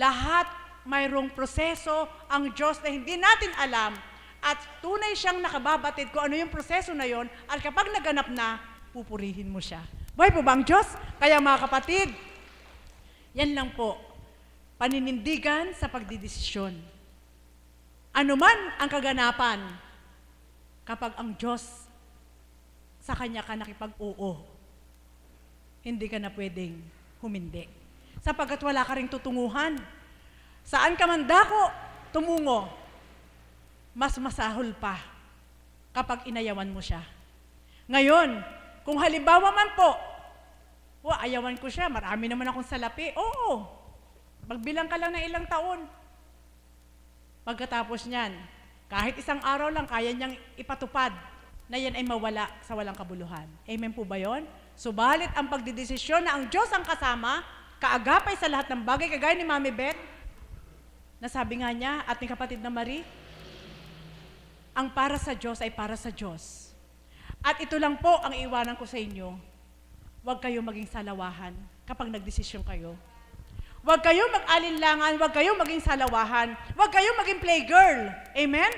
Lahat mayroong proseso ang Diyos na hindi natin alam at tunay siyang nakababatid kung ano yung proseso na yon at kapag naganap na, pupurihin mo siya. Buhay po ba ang Diyos? Kaya mga kapatid, yan lang po, paninindigan sa pagdidesisyon. Ano man ang kaganapan, kapag ang Diyos sa kanya ka nakipag-oo. Hindi ka na pwedeng humindi. Sapagat wala ka rin tutunguhan. Saan ka man dako, tumungo. Mas masahol pa kapag inayawan mo siya. Ngayon, kung halimbawa man po, wa, oh, ayawan ko siya, marami naman akong salapi. Oo, magbilang ka lang ng ilang taon. Pagkatapos niyan, kahit isang araw lang, kaya niyang ipatupad na yan ay mawala sa walang kabuluhan. Amen po ba yun? Subalit ang pagdidesisyon na ang Diyos ang kasama, kaagapay sa lahat ng bagay, kagaya ni Mami Beth, nasabi nga niya at ni kapatid na Marie, ang para sa Diyos ay para sa Diyos. At ito lang po ang iiwanan ko sa inyo. Huwag kayong maging salawahan kapag nagdesisyon kayo. Huwag kayong mag-alinlangan, huwag kayong maging salawahan, huwag kayong maging playgirl. Amen?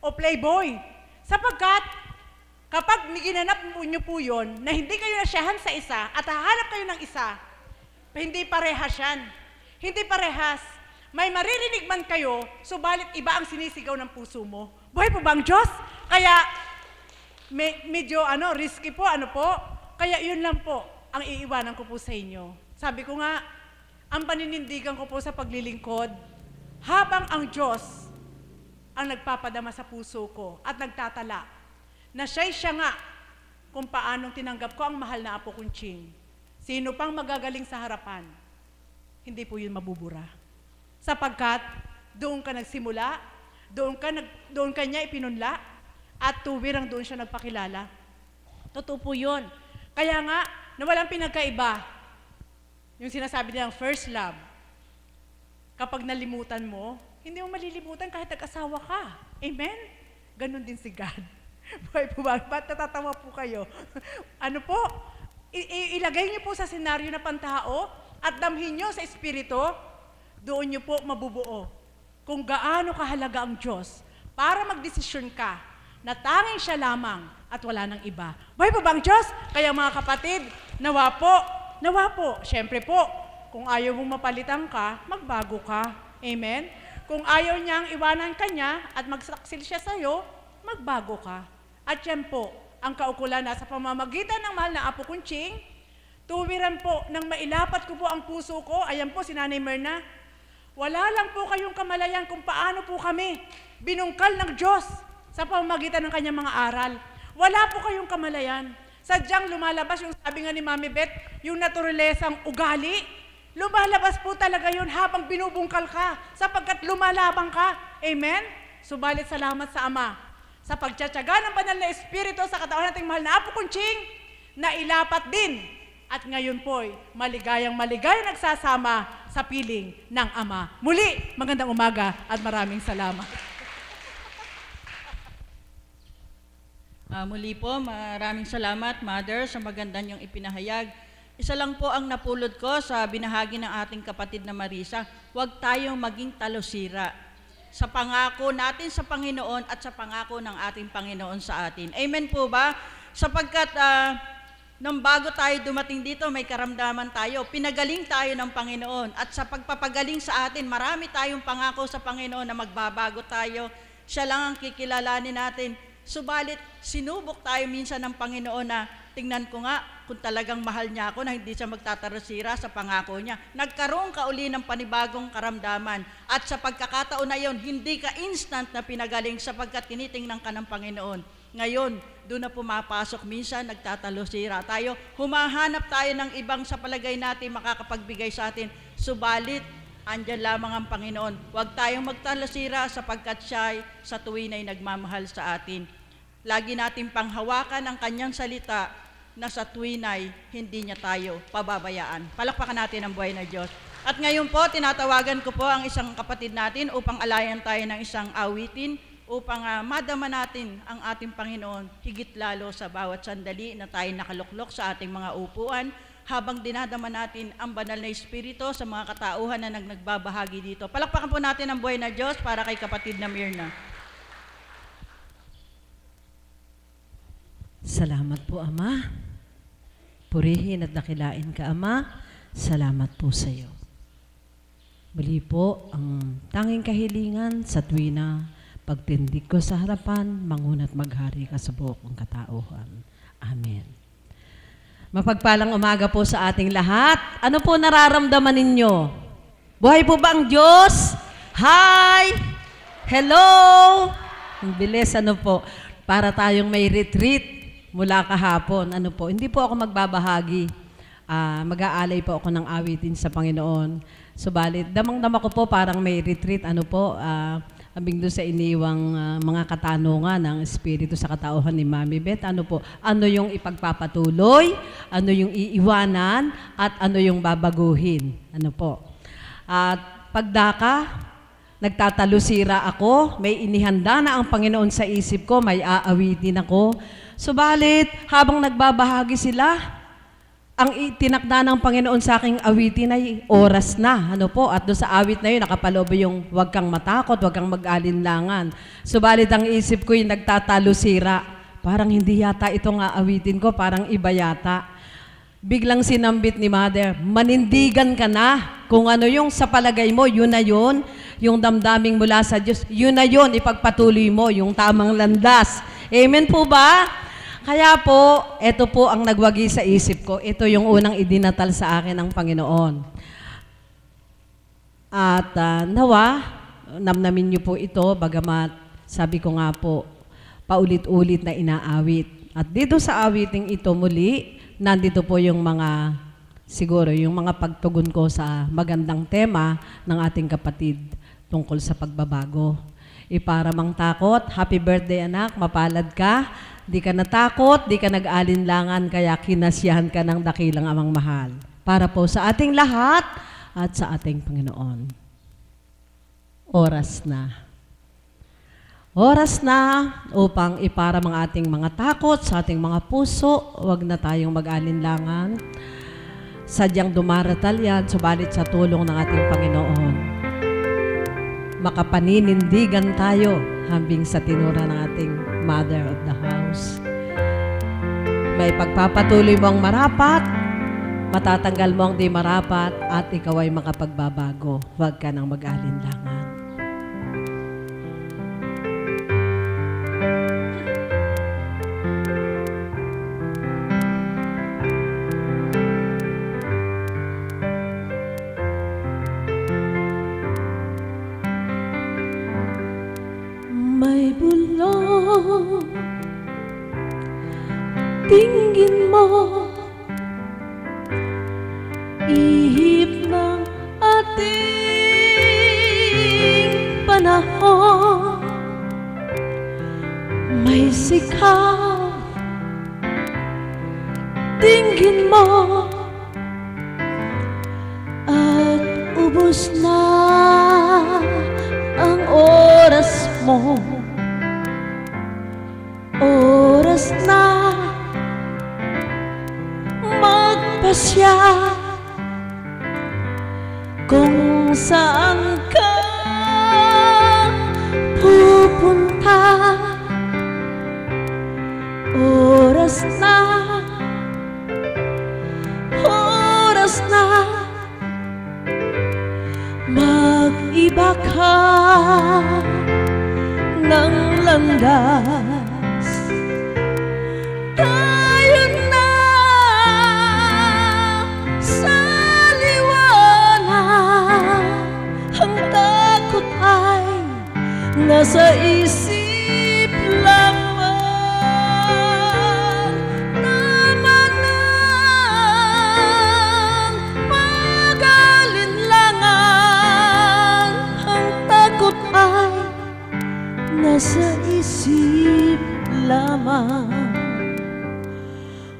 O playboy. Sapagkat Kapag ginanap niyo po yun, na hindi kayo nasyahan sa isa at hahanap kayo ng isa, hindi parehas yan. Hindi parehas. May maririnig man kayo, subalit iba ang sinisigaw ng puso mo. Buhay po bang Diyos? Kaya me, medyo ano, risky po, ano po. Kaya yun lang po ang iiwanan ko po sa inyo. Sabi ko nga, ang paninindigan ko po sa paglilingkod, habang ang Diyos ang nagpapadama sa puso ko at nagtatala Nasay siya nga kung paanong tinanggap ko ang mahal na apo kong Ching. Sino pang magagaling sa harapan? Hindi po yun mabubura. Sapagkat doon ka nagsimula, doon ka, nag, doon ka niya ipinunla, at tuwirang doon siya nagpakilala. Totoo po yun. Kaya nga, na walang pinagkaiba, yung sinasabi niya ng first love, kapag nalimutan mo, hindi mo malilimutan kahit nag-asawa ka. Amen? Ganon din si God. Buhay po ba? Ba't natatawa po kayo? ano po? I- ilagay niyo po sa senaryo na pantao at damhin niyo sa Espiritu, doon niyo po mabubuo kung gaano kahalaga ang Diyos para magdesisyon ka na tanging siya lamang at wala ng iba. Buhay po ba ang Diyos? Kaya mga kapatid, nawa po, nawa po. Siyempre po, kung ayaw mong mapalitan ka, magbago ka. Amen? Kung ayaw niyang iwanan ka niya at magsaksil siya sa'yo, magbago ka. At yan po, ang kaukulan na sa pamamagitan ng mahal na Apo Kunching, tuwiran po nang mailapat ko po ang puso ko, ayan po si Nanay Merna, wala lang po kayong kamalayan kung paano po kami binungkal ng Diyos sa pamamagitan ng kanyang mga aral. Wala po kayong kamalayan. Sadyang lumalabas yung sabi nga ni Mami Beth, yung naturalesang ugali, lumalabas po talaga yun habang binubungkal ka sapagkat lumalabang ka. Amen? Subalit salamat sa Ama sa pagtsatsaga ng banal na Espiritu sa katawan nating mahal na Apo Kunching, na ilapat din at ngayon po'y maligayang maligayang nagsasama sa piling ng Ama. Muli, magandang umaga at maraming salamat. Uh, muli po, maraming salamat, Mother, sa maganda niyong ipinahayag. Isa lang po ang napulot ko sa binahagi ng ating kapatid na Marisa, huwag tayong maging talusira sa pangako natin sa Panginoon at sa pangako ng ating Panginoon sa atin. Amen po ba? Sapagkat uh, nang bago tayo dumating dito, may karamdaman tayo, pinagaling tayo ng Panginoon. At sa pagpapagaling sa atin, marami tayong pangako sa Panginoon na magbabago tayo. Siya lang ang kikilalanin natin. Subalit, sinubok tayo minsan ng Panginoon na tingnan ko nga kung talagang mahal niya ako na hindi siya magtatarasira sa pangako niya. Nagkaroon ka uli ng panibagong karamdaman. At sa pagkakataon na yon, hindi ka instant na pinagaling sapagkat tinitingnan ka ng Panginoon. Ngayon, doon na pumapasok minsan, nagtatalosira tayo. Humahanap tayo ng ibang sa palagay natin makakapagbigay sa atin. Subalit, andyan lamang ang Panginoon. Huwag tayong magtalasira sapagkat siya sa tuwin ay nagmamahal sa atin. Lagi natin panghawakan ang kanyang salita na sa tuwinay, hindi niya tayo pababayaan. Palakpakan natin ang buhay na Diyos. At ngayon po, tinatawagan ko po ang isang kapatid natin upang alayan tayo ng isang awitin upang uh, madama natin ang ating Panginoon higit lalo sa bawat sandali na tayo nakaluklok sa ating mga upuan habang dinadama natin ang banal na Espiritu sa mga katauhan na nagnagbabahagi dito. Palakpakan po natin ang buhay na Diyos para kay kapatid na Mirna. Salamat po, Ama. Purihin at nakilain ka, Ama. Salamat po sa iyo. Muli po ang tanging kahilingan sa na pagtindig ko sa harapan, mangunat maghari ka sa buong katauhan. Amen. Mapagpalang umaga po sa ating lahat. Ano po nararamdaman ninyo? Buhay po ba ang Diyos? Hi! Hello! Ang bilis, ano po? Para tayong may retreat mula kahapon. Ano po, hindi po ako magbabahagi. Uh, mag-aalay po ako ng awitin sa Panginoon. Subalit, damang-dama ko po parang may retreat, ano po, uh, ah, abing doon sa iniwang uh, mga katanungan ng Espiritu sa katauhan ni Mami Beth, ano po, ano yung ipagpapatuloy, ano yung iiwanan, at ano yung babaguhin. Ano po. At pagdaka, nagtatalusira ako, may inihanda na ang Panginoon sa isip ko, may aawitin ako, Subalit, habang nagbabahagi sila, ang itinakda ng Panginoon sa aking awitin ay oras na. Ano po? At doon sa awit na yun, nakapalobo yung huwag kang matakot, huwag kang mag-alinlangan. Subalit, ang isip ko yung nagtatalo sira. Parang hindi yata ito nga awitin ko, parang iba yata. Biglang sinambit ni Mother, manindigan ka na kung ano yung sa palagay mo, yun na yun. Yung damdaming mula sa Diyos, yun na yun, ipagpatuloy mo, yung tamang landas. Amen po ba? Kaya po, ito po ang nagwagi sa isip ko. Ito yung unang idinatal sa akin ng Panginoon. At uh, nawa, namnamin niyo po ito, bagamat sabi ko nga po, paulit-ulit na inaawit. At dito sa awiting ito muli, nandito po yung mga, siguro, yung mga pagtugon ko sa magandang tema ng ating kapatid tungkol sa pagbabago. Iparamang takot, happy birthday anak, mapalad ka, Di ka natakot, di ka nag-alinlangan, kaya kinasyahan ka ng dakilang amang mahal. Para po sa ating lahat at sa ating Panginoon. Oras na. Oras na upang ipara mga ating mga takot sa ating mga puso. Huwag na tayong mag-alinlangan. Sadyang dumaratal yan, subalit sa tulong ng ating Panginoon. Makapaninindigan tayo hambing sa tinura ng ating Mother of the Heart. Diyos. May pagpapatuloy mo ang marapat, matatanggal mo ang di marapat, at ikaw ay makapagbabago. Huwag ka nang mag-alinlangan.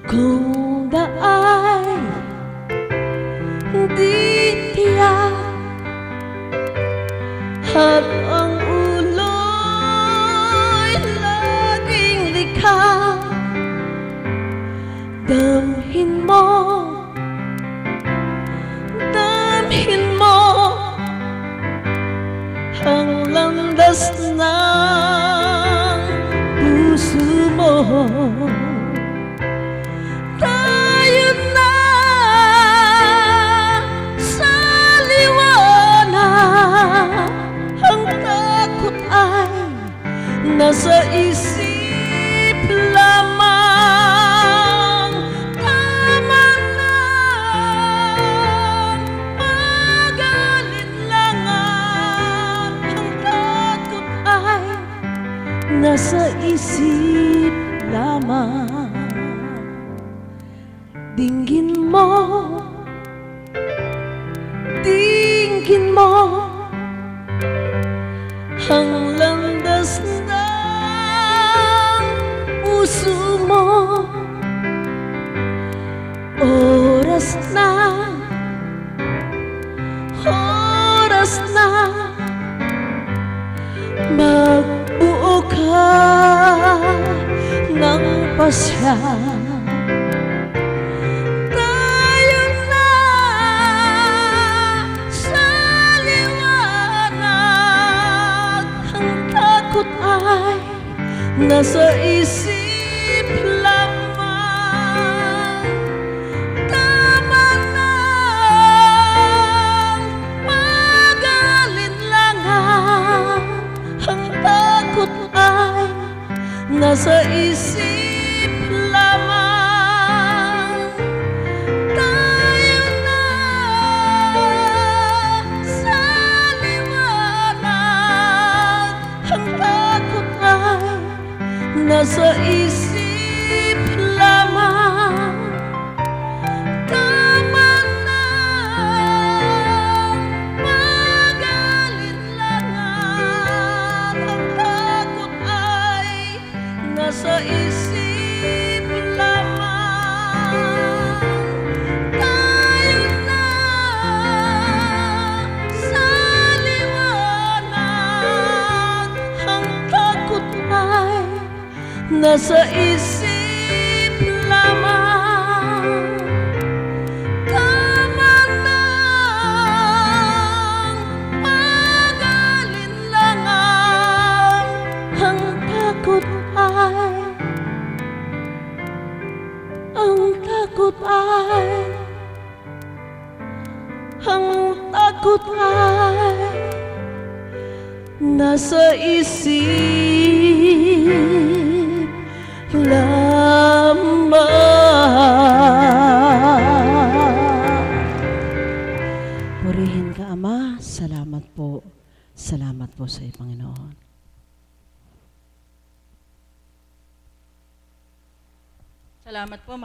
Ku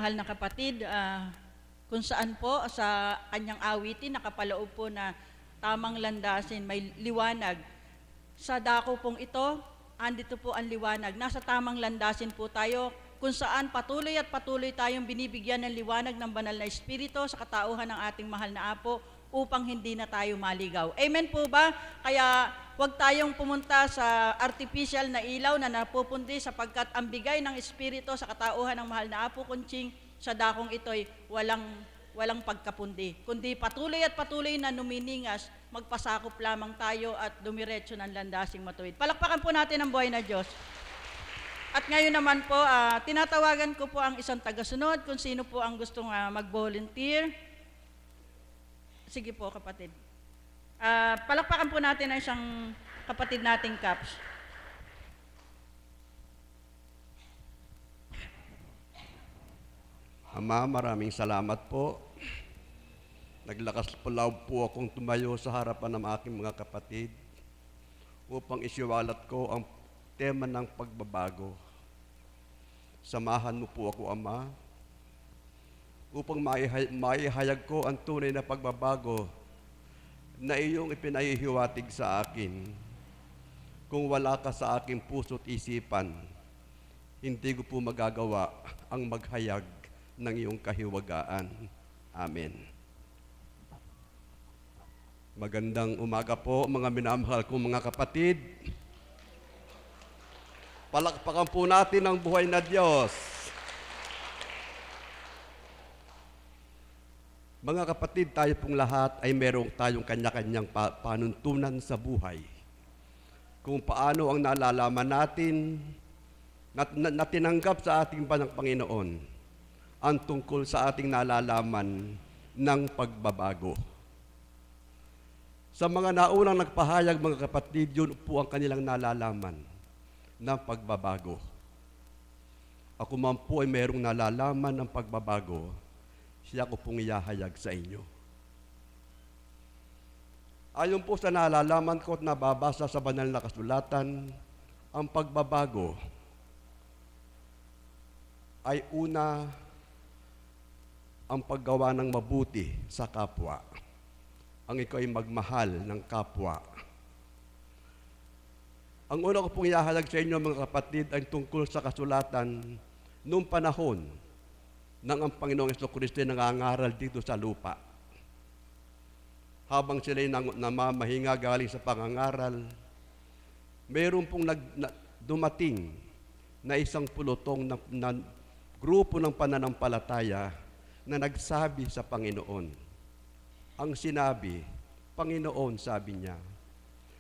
mahal na kapatid, uh, kung saan po sa kanyang awitin nakapaloob po na tamang landasin, may liwanag. Sa dako pong ito, andito po ang liwanag. Nasa tamang landasin po tayo kung saan patuloy at patuloy tayong binibigyan ng liwanag ng banal na Espiritu sa katauhan ng ating mahal na Apo upang hindi na tayo maligaw. Amen po ba? Kaya huwag tayong pumunta sa artificial na ilaw na napupundi sapagkat ang bigay ng Espiritu sa katauhan ng mahal na Apo Kunching sa dakong ito'y walang, walang pagkapundi. Kundi patuloy at patuloy na numiningas, magpasakop lamang tayo at dumiretso ng landasing matuwid. Palakpakan po natin ang buhay na Diyos. At ngayon naman po, uh, tinatawagan ko po ang isang tagasunod kung sino po ang gustong uh, mag-volunteer. Sige po, kapatid. Uh, palakpakan po natin ang isang kapatid nating Caps. Ama, maraming salamat po. Naglakas po loob po akong tumayo sa harapan ng aking mga kapatid upang isiwalat ko ang tema ng pagbabago. Samahan mo po ako, Ama, upang maihayag ko ang tunay na pagbabago na iyong ipinahihiwatig sa akin. Kung wala ka sa aking puso't isipan, hindi ko po magagawa ang maghayag ng iyong kahiwagaan. Amen. Magandang umaga po mga minamahal kong mga kapatid. Palakpakan po natin ang buhay na Diyos. Mga kapatid, tayo pong lahat ay merong tayong kanya-kanyang pa panuntunan sa buhay. Kung paano ang nalalaman natin nat na tinanggap sa ating banang Panginoon ang tungkol sa ating nalalaman ng pagbabago. Sa mga naunang nagpahayag, mga kapatid, yun po ang kanilang nalalaman ng pagbabago. Ako man po ay merong nalalaman ng pagbabago siya ko pong iyahayag sa inyo. Ayon po sa nalalaman ko at nababasa sa banal na kasulatan, ang pagbabago ay una ang paggawa ng mabuti sa kapwa. Ang ikaw ay magmahal ng kapwa. Ang una ko pong ihahalag sa inyo mga kapatid ay tungkol sa kasulatan noong panahon nang ang Panginoong Yeso Kristo ay nangangaral dito sa lupa. Habang sila ay namamahinga galing sa pangangaral, mayroon pong nag, na, dumating na isang pulutong na, na grupo ng pananampalataya na nagsabi sa Panginoon. Ang sinabi, Panginoon, sabi niya,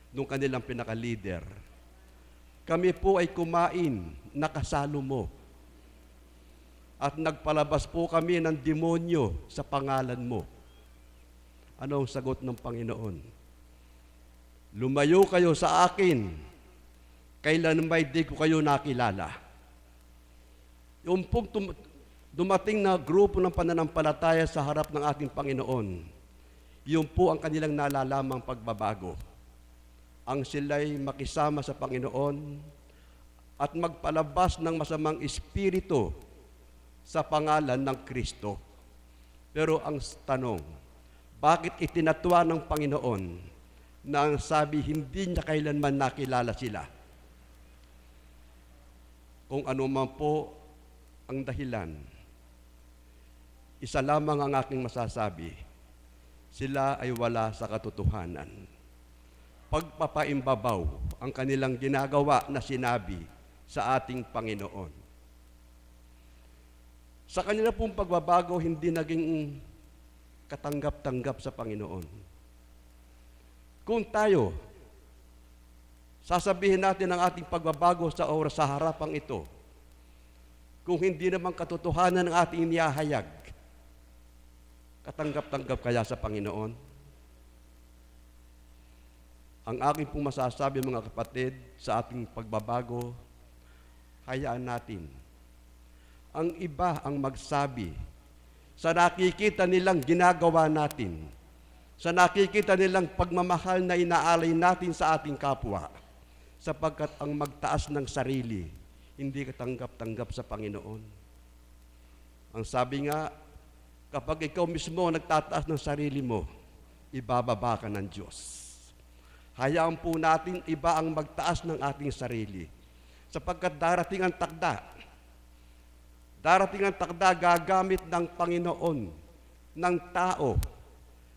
nung kanilang pinaka-leader, kami po ay kumain, nakasalo mo at nagpalabas po kami ng demonyo sa pangalan mo. Ano ang sagot ng Panginoon? Lumayo kayo sa akin, kailan may di ko kayo nakilala. Yung pong dumating na grupo ng pananampalataya sa harap ng ating Panginoon, yun po ang kanilang nalalamang pagbabago. Ang sila'y makisama sa Panginoon at magpalabas ng masamang espiritu sa pangalan ng Kristo. Pero ang tanong, bakit itinatwa ng Panginoon na ang sabi hindi niya kailanman nakilala sila? Kung ano man po ang dahilan, isa lamang ang aking masasabi, sila ay wala sa katotohanan. Pagpapaimbabaw ang kanilang ginagawa na sinabi sa ating Panginoon. Sa kanila pong pagbabago, hindi naging katanggap-tanggap sa Panginoon. Kung tayo, sasabihin natin ang ating pagbabago sa oras sa harapang ito, kung hindi naman katotohanan ang ating inihahayag, katanggap-tanggap kaya sa Panginoon? Ang aking pong masasabi mga kapatid sa ating pagbabago, hayaan natin ang iba ang magsabi sa nakikita nilang ginagawa natin, sa nakikita nilang pagmamahal na inaalay natin sa ating kapwa, sapagkat ang magtaas ng sarili, hindi katanggap-tanggap sa Panginoon. Ang sabi nga, kapag ikaw mismo nagtataas ng sarili mo, ibababa ka ng Diyos. Hayaan po natin iba ang magtaas ng ating sarili, sapagkat darating ang takda Darating ang takda gagamit ng Panginoon, ng tao,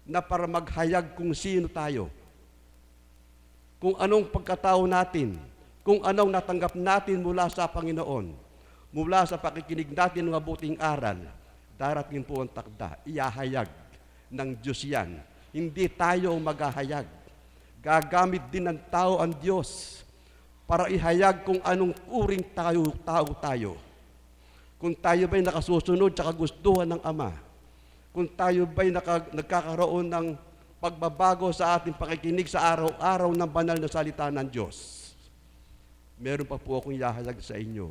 na para maghayag kung sino tayo. Kung anong pagkatao natin, kung anong natanggap natin mula sa Panginoon, mula sa pakikinig natin ng mabuting aral, darating po ang takda, iahayag ng Diyos yan. Hindi tayo maghahayag. Gagamit din ng tao ang Diyos para ihayag kung anong uring tayo, tao tayo. tayo kung tayo ba'y nakasusunod sa kagustuhan ng Ama, kung tayo ba'y naka, nagkakaroon ng pagbabago sa ating pakikinig sa araw-araw ng banal na salita ng Diyos, meron pa po akong ihahalag sa inyo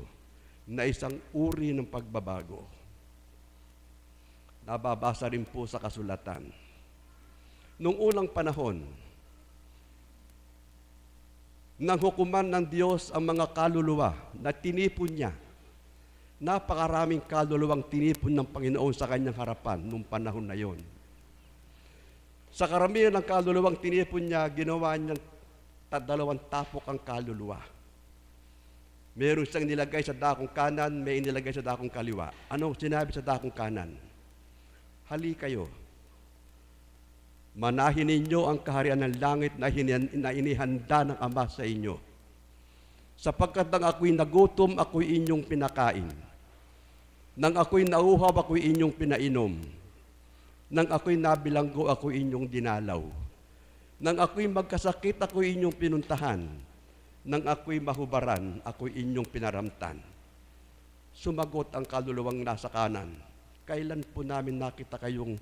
na isang uri ng pagbabago. Nababasa rin po sa kasulatan. Noong unang panahon, nang hukuman ng Diyos ang mga kaluluwa na tinipon niya napakaraming kaluluwang tinipon ng Panginoon sa kanyang harapan nung panahon na yon. Sa karamihan ng kaluluwang tinipon niya, ginawa niyang dalawang tapok ang kaluluwa. Meron siyang nilagay sa dakong kanan, may inilagay sa dakong kaliwa. Anong sinabi sa dakong kanan? Hali kayo. Manahin ninyo ang kaharian ng langit na, na inihanda ng Ama sa inyo sapagkat nang ako'y nagutom, ako'y inyong pinakain. Nang ako'y nauhaw, ako'y inyong pinainom. Nang ako'y nabilanggo, ako'y inyong dinalaw. Nang ako'y magkasakit, ako'y inyong pinuntahan. Nang ako'y mahubaran, ako'y inyong pinaramtan. Sumagot ang kaluluwang nasa kanan. Kailan po namin nakita kayong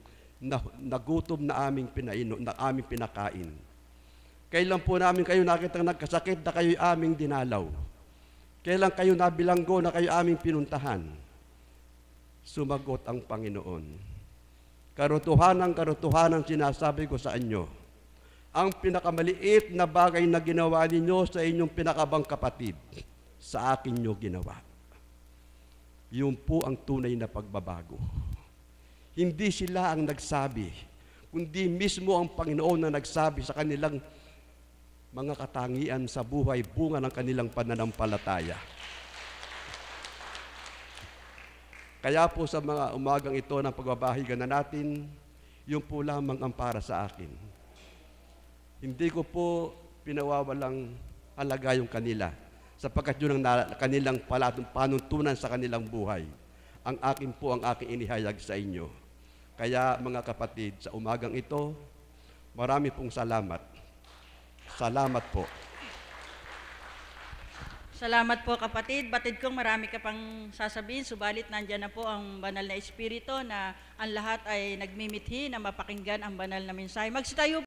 nagutom na aming, pinaino, na aming pinakain? Kailan po namin kayo nakita nagkasakit na kayo'y aming dinalaw? Kailan kayo nabilanggo na kayo aming pinuntahan? Sumagot ang Panginoon. Karutuhanan, karutuhanan sinasabi ko sa inyo. Ang pinakamaliit na bagay na ginawa ninyo sa inyong pinakabang kapatid, sa akin nyo ginawa. Yun po ang tunay na pagbabago. Hindi sila ang nagsabi, kundi mismo ang Panginoon na nagsabi sa kanilang mga katangian sa buhay, bunga ng kanilang pananampalataya. Kaya po sa mga umagang ito ng pagbabahiga na natin, yung po lamang ang para sa akin. Hindi ko po pinawawalang alaga yung kanila sapagkat yun ang kanilang panuntunan sa kanilang buhay. Ang akin po ang aking inihayag sa inyo. Kaya mga kapatid, sa umagang ito, marami pong salamat. Salamat po. Salamat po kapatid. Batid kong marami ka pang sasabihin, subalit nandiyan na po ang banal na espiritu na ang lahat ay nagmimithi na mapakinggan ang banal na mensahe. Magsitayo